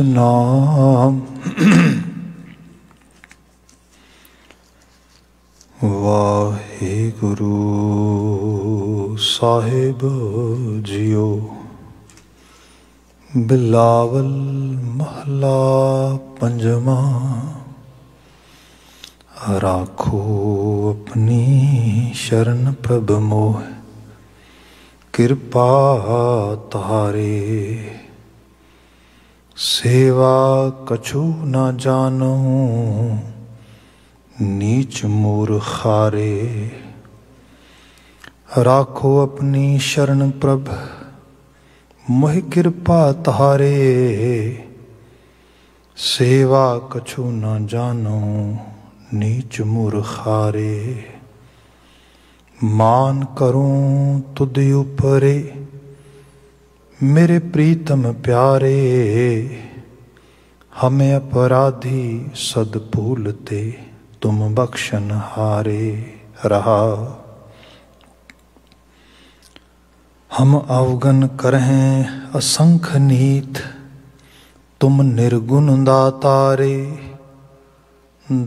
ਸਤਨਾਮ ਵਾਹਿਗੁਰੂ ਸਾਹਿਬ ਜੀਓ ਬਿਲਾਵਲ ਮਹਲਾ ਪੰਜਵਾ ਰਾਖੋ ਆਪਣੀ ਸ਼ਰਨ ਪ੍ਰਭ ਮੋਹ ਕਿਰਪਾ ਤਾਰੇ ਸੇਵਾ ਕਛੂ ਨਾ ਜਾਣੂ ਨੀਚ ਮੂਰਖਾਰੇ ਰਾਖੋ ਆਪਣੀ ਸ਼ਰਨ ਪ੍ਰਭ ਮੋਹਿ ਕਿਰਪਾ ਤਹਾਰੇ ਸੇਵਾ ਕਛੂ ਨਾ ਜਾਣੋ ਨੀਚ ਮੂਰਖਾਰੇ ਮਾਨ ਕਰੂੰ ਤੁਧ ਉਪਰੇ ਮੇਰੇ ਪ੍ਰੀਤਮ ਪਿਆਰੇ ਹਮੇ ਅਪਰਾਧੀ ਸਦ ਭੂਲ ਤੇ ਤੁਮ ਬਖਸ਼ਨ ਹਾਰੇ ਰਹਾ हम अवगन करहें असंख नीत तुम निर्गुण दातारे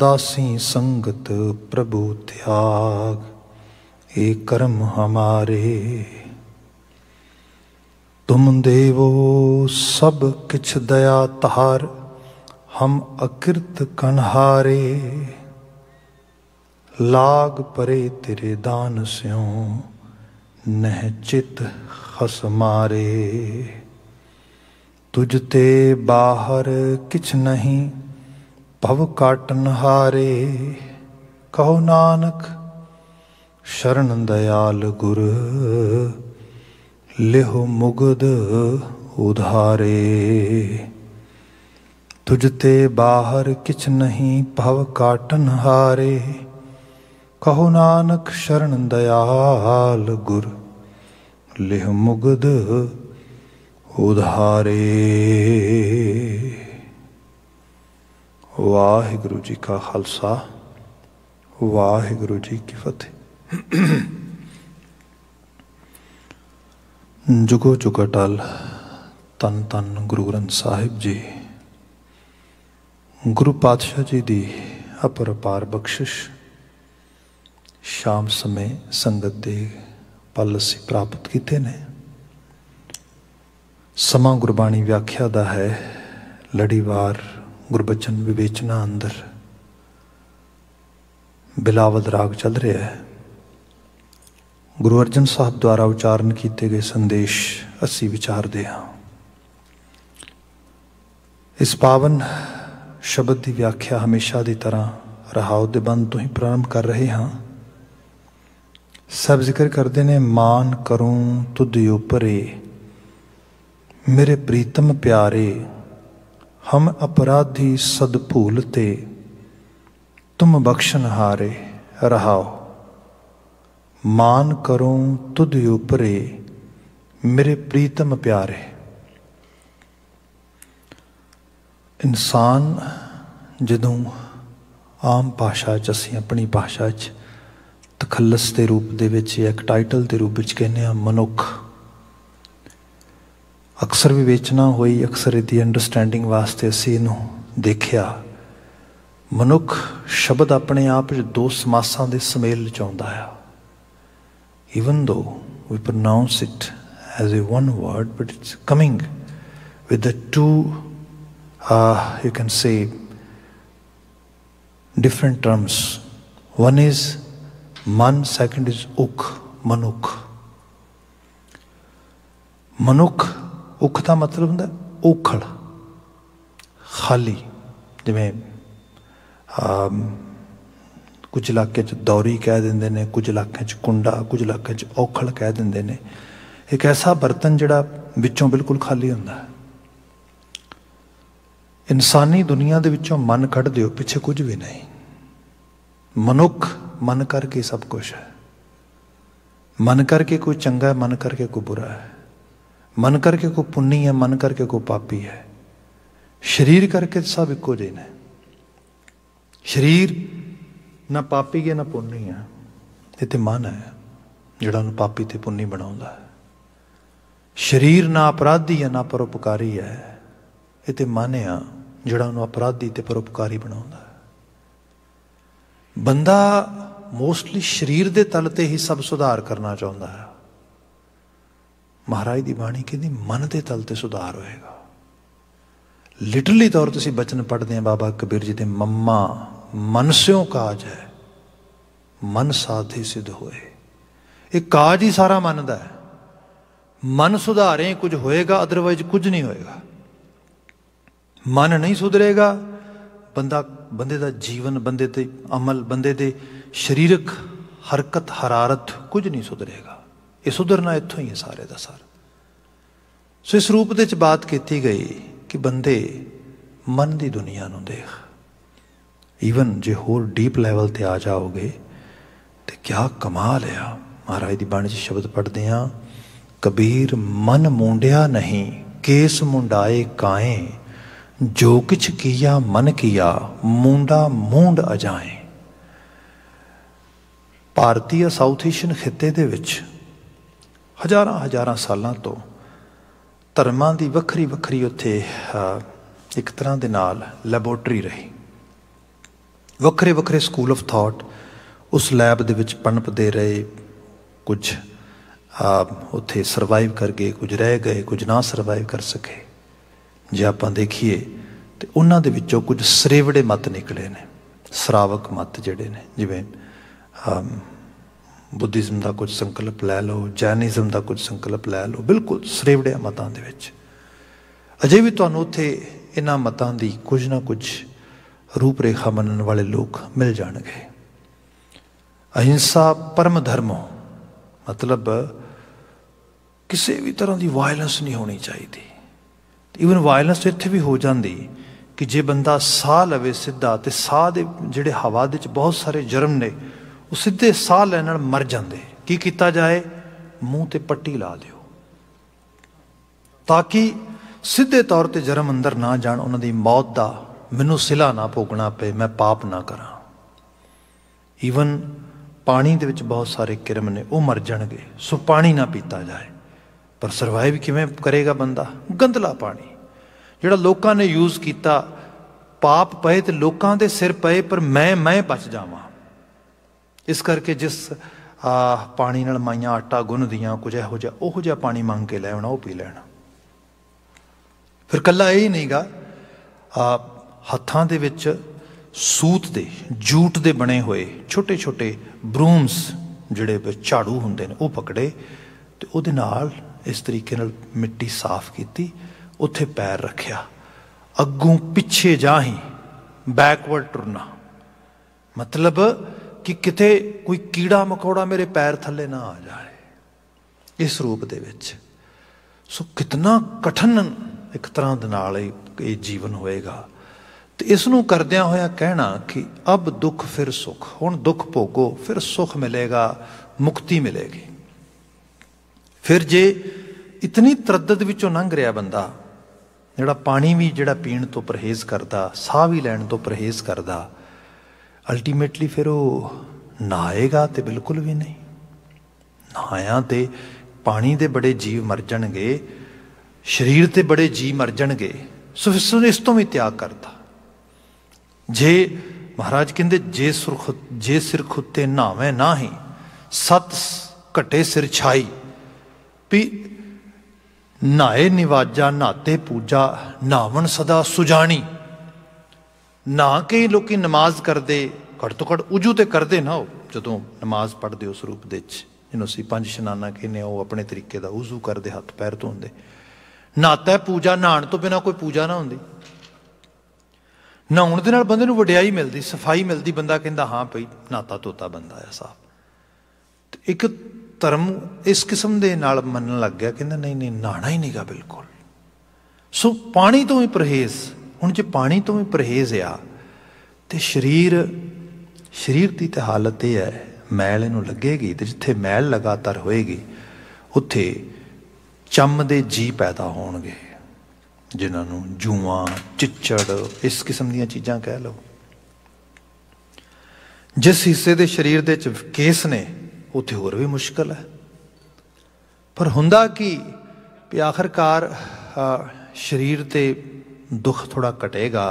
दासी संगत प्रभु त्याग ए कर्म हमारे तुम देवो सब किछ दया तहार हम अकृत कन्हारे लाग परे तेरे दान स्यो नह चित हस मारे तुझते बाहर किछ नहीं भव काटन हारे कहो नानक शरण दयाल गुरु ਲਿਹੁ ਮੁਗਦ ਉਧਾਰੇ ਤੁਝ ਤੇ ਬਾਹਰ ਕਿਛ ਨਹੀਂ ਭਵ ਕਾਟਨ ਹਾਰੇ ਕਹੋ ਨਾਨਕ ਸ਼ਰਨ ਦਇਆਲ ਗੁਰ ਲਿਹੁ ਮੁਗਦ ਉਧਾਰੇ ਵਾਹਿਗੁਰੂ ਜੀ ਕਾ ਖਾਲਸਾ ਵਾਹਿਗੁਰੂ ਜੀ ਕੀ ਫਤਿਹ ਜੁਗੋ ਜੁਗ ਅਟਲ ਤਨ ਤਨ ਗੁਰੂ ਗ੍ਰੰਥ ਸਾਹਿਬ ਜੀ ਗੁਰੂ ਪਾਤਸ਼ਾਹ ਜੀ ਦੀ ਅਪਰਪਾਰ ਬਖਸ਼ਿਸ਼ ਸ਼ਾਮ ਸਮੇਂ ਸੰਗਤ ਦੇ ਪਲ ਅਸੀਂ ਪ੍ਰਾਪਤ ਕੀਤੇ ਨੇ ਸਮਾ ਗੁਰਬਾਣੀ ਵਿਆਖਿਆ ਦਾ ਹੈ ਲੜੀਵਾਰ ਗੁਰਬਚਨ ਵਿਵੇਚਨਾ ਅੰਦਰ ਬਿਲਾਵਦ ਰਾਗ ਚੱਲ ਰਿਹਾ ਹੈ ਗੁਰੂ ਅਰਜਨ ਸਾਹਿਬ ਦੁਆਰਾ ਉਚਾਰਨ ਕੀਤੇ ਗਏ ਸੰਦੇਸ਼ ਅਸੀਂ ਵਿਚਾਰਦੇ ਹਾਂ ਇਸ ਪਾਵਨ ਸ਼ਬਦ ਦੀ ਵਿਆਖਿਆ ਹਮੇਸ਼ਾ ਦੀ ਤਰ੍ਹਾਂ ਰਹਾਉ ਦੇ ਬੰਦ ਤੋਂ ਹੀ ਪ੍ਰਾਰੰਭ ਕਰ ਰਹੇ ਹਾਂ ਸਭ ਜ਼ਿਕਰ ਕਰਦੇ ਨੇ ਮਾਨ ਕਰੂੰ ਤੁਧ ਉਪਰੇ ਮੇਰੇ ਪ੍ਰੀਤਮ ਪਿਆਰੇ ਹਮ ਅਪਰਾਧੀ ਸਦ ਭੂਲ ਤੇ ਤੁਮ ਬਖਸ਼ਣ ਹਾਰੇ ਰਹਾਓ ਮਾਨ ਕਰੂੰ ਤੁਧ ਉਪਰੇ ਮੇਰੇ ਪ੍ਰੀਤਮ ਪਿਆਰੇ ਇਨਸਾਨ ਜਦੋਂ ਆਮ ਭਾਸ਼ਾ 'ਚ ਅਸੀਂ ਆਪਣੀ ਭਾਸ਼ਾ 'ਚ ਤਖੱਲਸ ਦੇ ਰੂਪ ਦੇ ਵਿੱਚ ਇੱਕ ਟਾਈਟਲ ਦੇ ਰੂਪ ਵਿੱਚ ਕਹਿੰਦੇ ਆ ਮਨੁੱਖ ਅਕਸਰ ਵਿਵੇਚਨਾ ਹੋਈ ਅਕਸਰ ਇਹਦੀ ਅੰਡਰਸਟੈਂਡਿੰਗ ਵਾਸਤੇ ਅਸੀਂ ਇਹਨੂੰ ਦੇਖਿਆ ਮਨੁੱਖ ਸ਼ਬਦ ਆਪਣੇ ਆਪ ਵਿੱਚ ਦੋ ਸਮਾਸਾਂ ਦੇ ਸਮੇਲ ਚ ਆਉਂਦਾ ਆ even though we pronounce it as a one word, but it's coming with the two, uh, you can say, different terms. One is man, second is uk, manuk. Manuk ਉਖ ਦਾ ਮਤਲਬ khali, ਓਖੜ ਖਾਲੀ ਜਿਵੇਂ ਕੁਝ ਇਲਾਕੇ 'ਚ ਦੌਰੀ ਕਹਿ ਦਿੰਦੇ ਨੇ ਕੁਝ ਇਲਾਕੇ 'ਚ ਕੁੰਡਾ ਕੁਝ ਇਲਾਕੇ 'ਚ ਔਖਲ ਕਹਿ ਦਿੰਦੇ ਨੇ ਇੱਕ ਐਸਾ ਬਰਤਨ ਜਿਹੜਾ ਵਿੱਚੋਂ ਬਿਲਕੁਲ ਖਾਲੀ ਹੁੰਦਾ ਹੈ ਇਨਸਾਨੀ ਦੁਨੀਆ ਦੇ ਵਿੱਚੋਂ ਮਨ ਕੱਢ ਦਿਓ ਪਿੱਛੇ ਕੁਝ ਵੀ ਨਹੀਂ ਮਨੁੱਖ ਮਨ ਕਰਕੇ ਸਭ ਕੁਝ ਹੈ ਮਨ ਕਰਕੇ ਕੋਈ ਚੰਗਾ ਹੈ ਮਨ ਕਰਕੇ ਕੋਈ ਬੁਰਾ ਹੈ ਮਨ ਕਰਕੇ ਕੋਈ ਪੁੰਨੀ ਹੈ ਮਨ ਕਰਕੇ ਕੋਈ ਪਾਪੀ ਹੈ ਸਰੀਰ ਕਰਕੇ ਸਭ ਇੱਕੋ ਜਿਹਾ ਨੇ ਸਰੀਰ ਨਾ ਪਾਪੀ ਹੈ ਨਾ ਪੁੰਨੀ ਹੈ ਇੱਥੇ ਮਨ ਹੈ ਜਿਹੜਾ ਨੂੰ ਪਾਪੀ ਤੇ ਪੁੰਨੀ ਬਣਾਉਂਦਾ ਹੈ ਸਰੀਰ ਨਾ ਅਪਰਾਧੀ ਹੈ ਨਾ ਪਰਉਪਕਾਰੀ ਹੈ ਇੱਥੇ ਮਨ ਆ ਜਿਹੜਾ ਨੂੰ ਅਪਰਾਧੀ ਤੇ ਪਰਉਪਕਾਰੀ ਬਣਾਉਂਦਾ ਹੈ ਬੰਦਾ ਮੋਸਟਲੀ ਸਰੀਰ ਦੇ ਤਲ ਤੇ ਹੀ ਸਭ ਸੁਧਾਰ ਕਰਨਾ ਚਾਹੁੰਦਾ ਹੈ ਮਹਾਰਾਜ ਦੀ ਬਾਣੀ ਕਹਿੰਦੀ ਮਨ ਦੇ ਤਲ ਤੇ ਸੁਧਾਰ ਹੋਏਗਾ ਲਿਟਰਲੀ ਤੌਰ ਤੁਸੀਂ ਬਚਨ ਪੜਦੇ ਆ ਬਾਬਾ ਕਬੀਰ ਜੀ ਦੇ ਮੰਮਾ ਮਨਸਿਓ ਕਾਜ ਹੈ ਮਨ ਸਾਥੀ ਸਿਧ ਹੋਏ ਇਹ ਕਾਜ ਹੀ ਸਾਰਾ ਮੰਨਦਾ ਹੈ ਮਨ ਸੁਧਾਰੇ ਕੁਝ ਹੋਏਗਾ ਅਦਰਵਾਇਜ਼ ਕੁਝ ਨਹੀਂ ਹੋਏਗਾ ਮਨ ਨਹੀਂ ਸੁਧਰੇਗਾ ਬੰਦਾ ਬੰਦੇ ਦਾ ਜੀਵਨ ਬੰਦੇ ਤੇ ਅਮਲ ਬੰਦੇ ਦੇ ਸਰੀਰਕ ਹਰਕਤ ਹਰਾਰਤ ਕੁਝ ਨਹੀਂ ਸੁਧਰੇਗਾ ਇਹ ਸੁਧਰਨਾ ਇੱਥੋਂ ਹੀ ਹੈ ਸਾਰੇ ਦਾ ਸਾਰ ਸੋ ਇਸ ਰੂਪ ਦੇ ਵਿੱਚ ਬਾਤ ਕੀਤੀ ਗਈ ਕਿ ਬੰਦੇ ਮਨ ਦੀ ਦੁਨੀਆ ਨੂੰ ਦੇਖ ਈਵਨ ਜੇ ਹੋਰ ਡੀਪ ਲੈਵਲ ਤੇ ਆ ਜਾਓਗੇ ਤੇ ਕਿਆ ਕਮਾਲ ਆ ਮਹਾਰਾਜ ਦੀ ਬਾਣੀ 'ਚ ਸ਼ਬਦ ਪੜਦੇ ਆ ਕਬੀਰ ਮਨ ਮੁੰਡਿਆ ਨਹੀਂ ਕੇਸ ਮੁੰਡਾਏ ਕਾਏ ਜੋ ਕਿਛ ਕੀਆ ਮਨ ਕੀਆ ਮੁੰਡਾ ਮੁੰਡ ਅਜਾਏ ਭਾਰਤੀਆ ਸਾਊਥ ਏਸ਼ੀਅਨ ਖਿੱਤੇ ਦੇ ਵਿੱਚ ਹਜ਼ਾਰਾਂ ਹਜ਼ਾਰਾਂ ਸਾਲਾਂ ਤੋਂ ਧਰਮਾਂ ਦੀ ਵੱਖਰੀ ਵੱਖਰੀ ਉੱਥੇ ਇੱਕ ਤਰ੍ਹਾਂ ਦੇ ਨਾਲ ਲੈਬੋਰਟਰੀ ਰਹੀ ਵੱਖਰੇ ਵੱਖਰੇ ਸਕੂਲ ਆਫ ਥਾਟ ਉਸ ਲੈਬ ਦੇ ਵਿੱਚ ਦੇ ਰਹੇ ਕੁਝ ਉੱਥੇ ਸਰਵਾਈਵ ਕਰ ਗਏ ਕੁਝ ਰਹਿ ਗਏ ਕੁਝ ਨਾ ਸਰਵਾਈਵ ਕਰ ਸਕੇ ਜੇ ਆਪਾਂ ਦੇਖੀਏ ਤੇ ਉਹਨਾਂ ਦੇ ਵਿੱਚੋਂ ਕੁਝ ਸਰੇਵੜੇ ਮਤ ਨਿਕਲੇ ਨੇ ਸਰਾਵਕ ਮਤ ਜਿਹੜੇ ਨੇ ਜਿਵੇਂ ਬੁੱਧੀਜ਼ਮ ਦਾ ਕੁਝ ਸੰਕਲਪ ਲੈ ਲਓ ਜੈਨਿਜ਼ਮ ਦਾ ਕੁਝ ਸੰਕਲਪ ਲੈ ਲਓ ਬਿਲਕੁਲ ਸਰੇਵੜਿਆ ਮਤਾਂ ਦੇ ਵਿੱਚ ਅਜੇ ਵੀ ਤੁਹਾਨੂੰ ਉੱਥੇ ਇਹਨਾਂ ਮਤਾਂ ਦੀ ਕੁਝ ਨਾ ਕੁਝ ਰੂਪ ਰੇਖਾ ਮੰਨਣ ਵਾਲੇ ਲੋਕ ਮਿਲ ਜਾਣਗੇ ਅਹਿੰਸਾ ਪਰਮ ਧਰਮ ਮਤਲਬ ਕਿਸੇ ਵੀ ਤਰ੍ਹਾਂ ਦੀ ਵਾਇਲੈਂਸ ਨਹੀਂ ਹੋਣੀ ਚਾਹੀਦੀ ਇਵਨ ਵਾਇਲੈਂਸ ਇੱਥੇ ਵੀ ਹੋ ਜਾਂਦੀ ਕਿ ਜੇ ਬੰਦਾ ਸਾਹ ਲਵੇ ਸਿੱਧਾ ਤੇ ਸਾਹ ਦੇ ਜਿਹੜੇ ਹਵਾ ਦੇ ਵਿੱਚ ਬਹੁਤ ਸਾਰੇ ਜਰਮ ਨੇ ਉਹ ਸਿੱਧੇ ਸਾਹ ਲੈਣ ਨਾਲ ਮਰ ਜਾਂਦੇ ਕੀ ਕੀਤਾ ਜਾਏ ਮੂੰਹ ਤੇ ਪੱਟੀ ਲਾ ਦਿਓ ਤਾਂ ਕਿ ਸਿੱਧੇ ਤੌਰ ਤੇ ਜਰਮ ਅੰਦਰ ਨਾ ਜਾਣ ਉਹਨਾਂ ਦੀ ਮੌਤ ਦਾ ਮੈਨੂੰ ਸਿਲਾ ਨਾ ਭੋਗਣਾ ਪਏ ਮੈਂ ਪਾਪ ਨਾ ਕਰਾਂ ਈਵਨ ਪਾਣੀ ਦੇ ਵਿੱਚ ਬਹੁਤ ਸਾਰੇ ਕਿਰਮ ਨੇ ਉਹ ਮਰ ਜਾਣਗੇ ਸੋ ਪਾਣੀ ਨਾ ਪੀਤਾ ਜਾਏ ਪਰ ਸਰਵਾਈਵ ਕਿਵੇਂ ਕਰੇਗਾ ਬੰਦਾ ਗੰਦਲਾ ਪਾਣੀ ਜਿਹੜਾ ਲੋਕਾਂ ਨੇ ਯੂਜ਼ ਕੀਤਾ ਪਾਪ ਪਏ ਤੇ ਲੋਕਾਂ ਦੇ ਸਿਰ ਪਏ ਪਰ ਮੈਂ ਮੈਂ ਬਚ ਜਾਵਾਂ ਇਸ ਕਰਕੇ ਜਿਸ ਪਾਣੀ ਨਾਲ ਮਾਈਆਂ ਆਟਾ ਗੁੰਨਦੀਆਂ ਕੁਝ ਇਹੋ ਜਿਹਾ ਉਹੋ ਜਿਹਾ ਪਾਣੀ ਮੰਗ ਕੇ ਲੈ ਆਉਣਾ ਉਹ ਪੀ ਲੈਣਾ ਫਿਰ ਕੱਲਾ ਇਹ ਨਹੀਂਗਾ ਆ ਹੱਥਾਂ ਦੇ ਵਿੱਚ ਸੂਤ ਦੇ ਜੂਟ ਦੇ ਬਣੇ ਹੋਏ ਛੋਟੇ ਛੋਟੇ ਬਰੂਮਸ ਜਿਹੜੇ ਝਾੜੂ ਹੁੰਦੇ ਨੇ ਉਹ ਪਕੜੇ ਤੇ ਉਹਦੇ ਨਾਲ ਇਸ ਤਰੀਕੇ ਨਾਲ ਮਿੱਟੀ ਸਾਫ਼ ਕੀਤੀ ਉੱਥੇ ਪੈਰ ਰੱਖਿਆ ਅੱਗੋਂ ਪਿੱਛੇ ਜਾਹੀਂ ਬੈਕਵਰਡ ਟੁਰਨਾ ਮਤਲਬ ਕਿ ਕਿਤੇ ਕੋਈ ਕੀੜਾ ਮਕੌੜਾ ਮੇਰੇ ਪੈਰ ਥੱਲੇ ਨਾ ਆ ਜਾਏ ਇਸ ਰੂਪ ਦੇ ਵਿੱਚ ਸੋ ਕਿਤਨਾ ਕਠਨ ਇੱਕ ਤਰ੍ਹਾਂ ਦੇ ਨਾਲ ਇਹ ਜੀਵਨ ਹੋਏਗਾ ਤੇ ਇਸ ਨੂੰ ਕਰਦਿਆਂ ਹੋਇਆ ਕਹਿਣਾ ਕਿ ਅਬ ਦੁੱਖ ਫਿਰ ਸੁਖ ਹੁਣ ਦੁੱਖ ਭੋਗੋ ਫਿਰ ਸੁਖ ਮਿਲੇਗਾ ਮੁਕਤੀ ਮਿਲੇਗੀ ਫਿਰ ਜੇ ਇਤਨੀ ਤਰਦਦ ਵਿੱਚੋਂ ਲੰਘ ਰਿਹਾ ਬੰਦਾ ਜਿਹੜਾ ਪਾਣੀ ਵੀ ਜਿਹੜਾ ਪੀਣ ਤੋਂ ਪਰਹੇਜ਼ ਕਰਦਾ ਸਾਹ ਵੀ ਲੈਣ ਤੋਂ ਪਰਹੇਜ਼ ਕਰਦਾ ਅਲਟੀਮੇਟਲੀ ਫਿਰ ਉਹ ਨਾਏਗਾ ਤੇ ਬਿਲਕੁਲ ਵੀ ਨਹੀਂ ਨਾਇਆ ਤੇ ਪਾਣੀ ਦੇ ਬੜੇ ਜੀਵ ਮਰ ਜਾਣਗੇ ਸਰੀਰ ਤੇ ਬੜੇ ਜੀਵ ਮਰ ਜਾਣਗੇ ਸੋ ਇਸ ਤੋਂ ਵੀ ਤਿਆਗ ਕਰਦਾ ਜੇ ਮਹਾਰਾਜ ਕਹਿੰਦੇ ਜੇ ਸੁਰਖ ਜੇ ਸਿਰ ਖੁੱਤੇ ਨਾਵੇਂ ਨਾਹੀ ਸਤ ਘਟੇ ਸਿਰ ਛਾਈ ਵੀ ਨਾਏ ਨਿਵਾਜਾ ਨਾਤੇ ਪੂਜਾ ਨਾਵਣ ਸਦਾ ਸੁਜਾਣੀ ਨਾ ਕਿ ਲੋਕੀ ਨਮਾਜ਼ ਕਰਦੇ ਘੜ ਤੋਂ ਘੜ ਉਜੂ ਤੇ ਕਰਦੇ ਨਾ ਉਹ ਜਦੋਂ ਨਮਾਜ਼ ਪੜ੍ਹਦੇ ਉਸ ਰੂਪ ਦੇ ਵਿੱਚ ਇਹਨੂੰ ਅਸੀਂ ਪੰਜ ਸ਼ਨਾਨਾ ਕਹਿੰਦੇ ਉਹ ਆਪਣੇ ਤਰੀਕੇ ਦਾ ਉਜ਼ੂ ਕਰਦੇ ਹੱਥ ਪੈਰ ਧੋਂਦੇ ਨਾਤਾ ਪੂਜਾ ਨਾਣ ਤੋਂ ਬਿਨਾ ਕੋਈ ਪੂਜਾ ਨਾ ਹੁੰਦੀ ਨਹਾਉਣ ਦੇ ਨਾਲ ਬੰਦੇ ਨੂੰ ਵਡਿਆਈ ਮਿਲਦੀ ਸਫਾਈ ਮਿਲਦੀ ਬੰਦਾ ਕਹਿੰਦਾ ਹਾਂ ਭਈ ਨਾਤਾ ਤੋਤਾ ਬੰਦਾ ਆ ਸਾਹਿਬ ਇੱਕ ਧਰਮ ਇਸ ਕਿਸਮ ਦੇ ਨਾਲ ਮੰਨਣ ਲੱਗ ਗਿਆ ਕਹਿੰਦਾ ਨਹੀਂ ਨਹੀਂ ਨਾਣਾ ਹੀ ਨਹੀਂਗਾ ਬਿਲਕੁਲ ਸੋ ਪਾਣੀ ਤੋਂ ਹੀ ਪਰਹੇਜ਼ ਹੁਣ ਜੇ ਪਾਣੀ ਤੋਂ ਹੀ ਪਰਹੇਜ਼ ਆ ਤੇ ਸਰੀਰ ਸਰੀਰ ਦੀ ਤੇ ਹਾਲਤ ਇਹ ਹੈ ਮੈਲ ਇਹਨੂੰ ਲੱਗੇਗੀ ਤੇ ਜਿੱਥੇ ਮੈਲ ਲਗਾਤਾਰ ਹੋਏਗੀ ਉੱਥੇ ਚੰਮ ਦੇ ਜੀ ਪੈਦਾ ਹੋਣਗੇ ਜਿਨ੍ਹਾਂ ਨੂੰ ਜੂਆਂ ਚਿੱਚੜ ਇਸ ਕਿਸਮ ਦੀਆਂ ਚੀਜ਼ਾਂ ਕਹਿ ਲਓ ਜਿਸ ਹਿੱਸੇ ਦੇ ਸਰੀਰ ਦੇ ਚ ਕੇਸ ਨੇ ਉੱਥੇ ਹੋਰ ਵੀ ਮੁਸ਼ਕਲ ਹੈ ਪਰ ਹੁੰਦਾ ਕੀ ਕਿ ਆਖਰਕਾਰ ਸਰੀਰ ਤੇ ਦੁੱਖ ਥੋੜਾ ਘਟੇਗਾ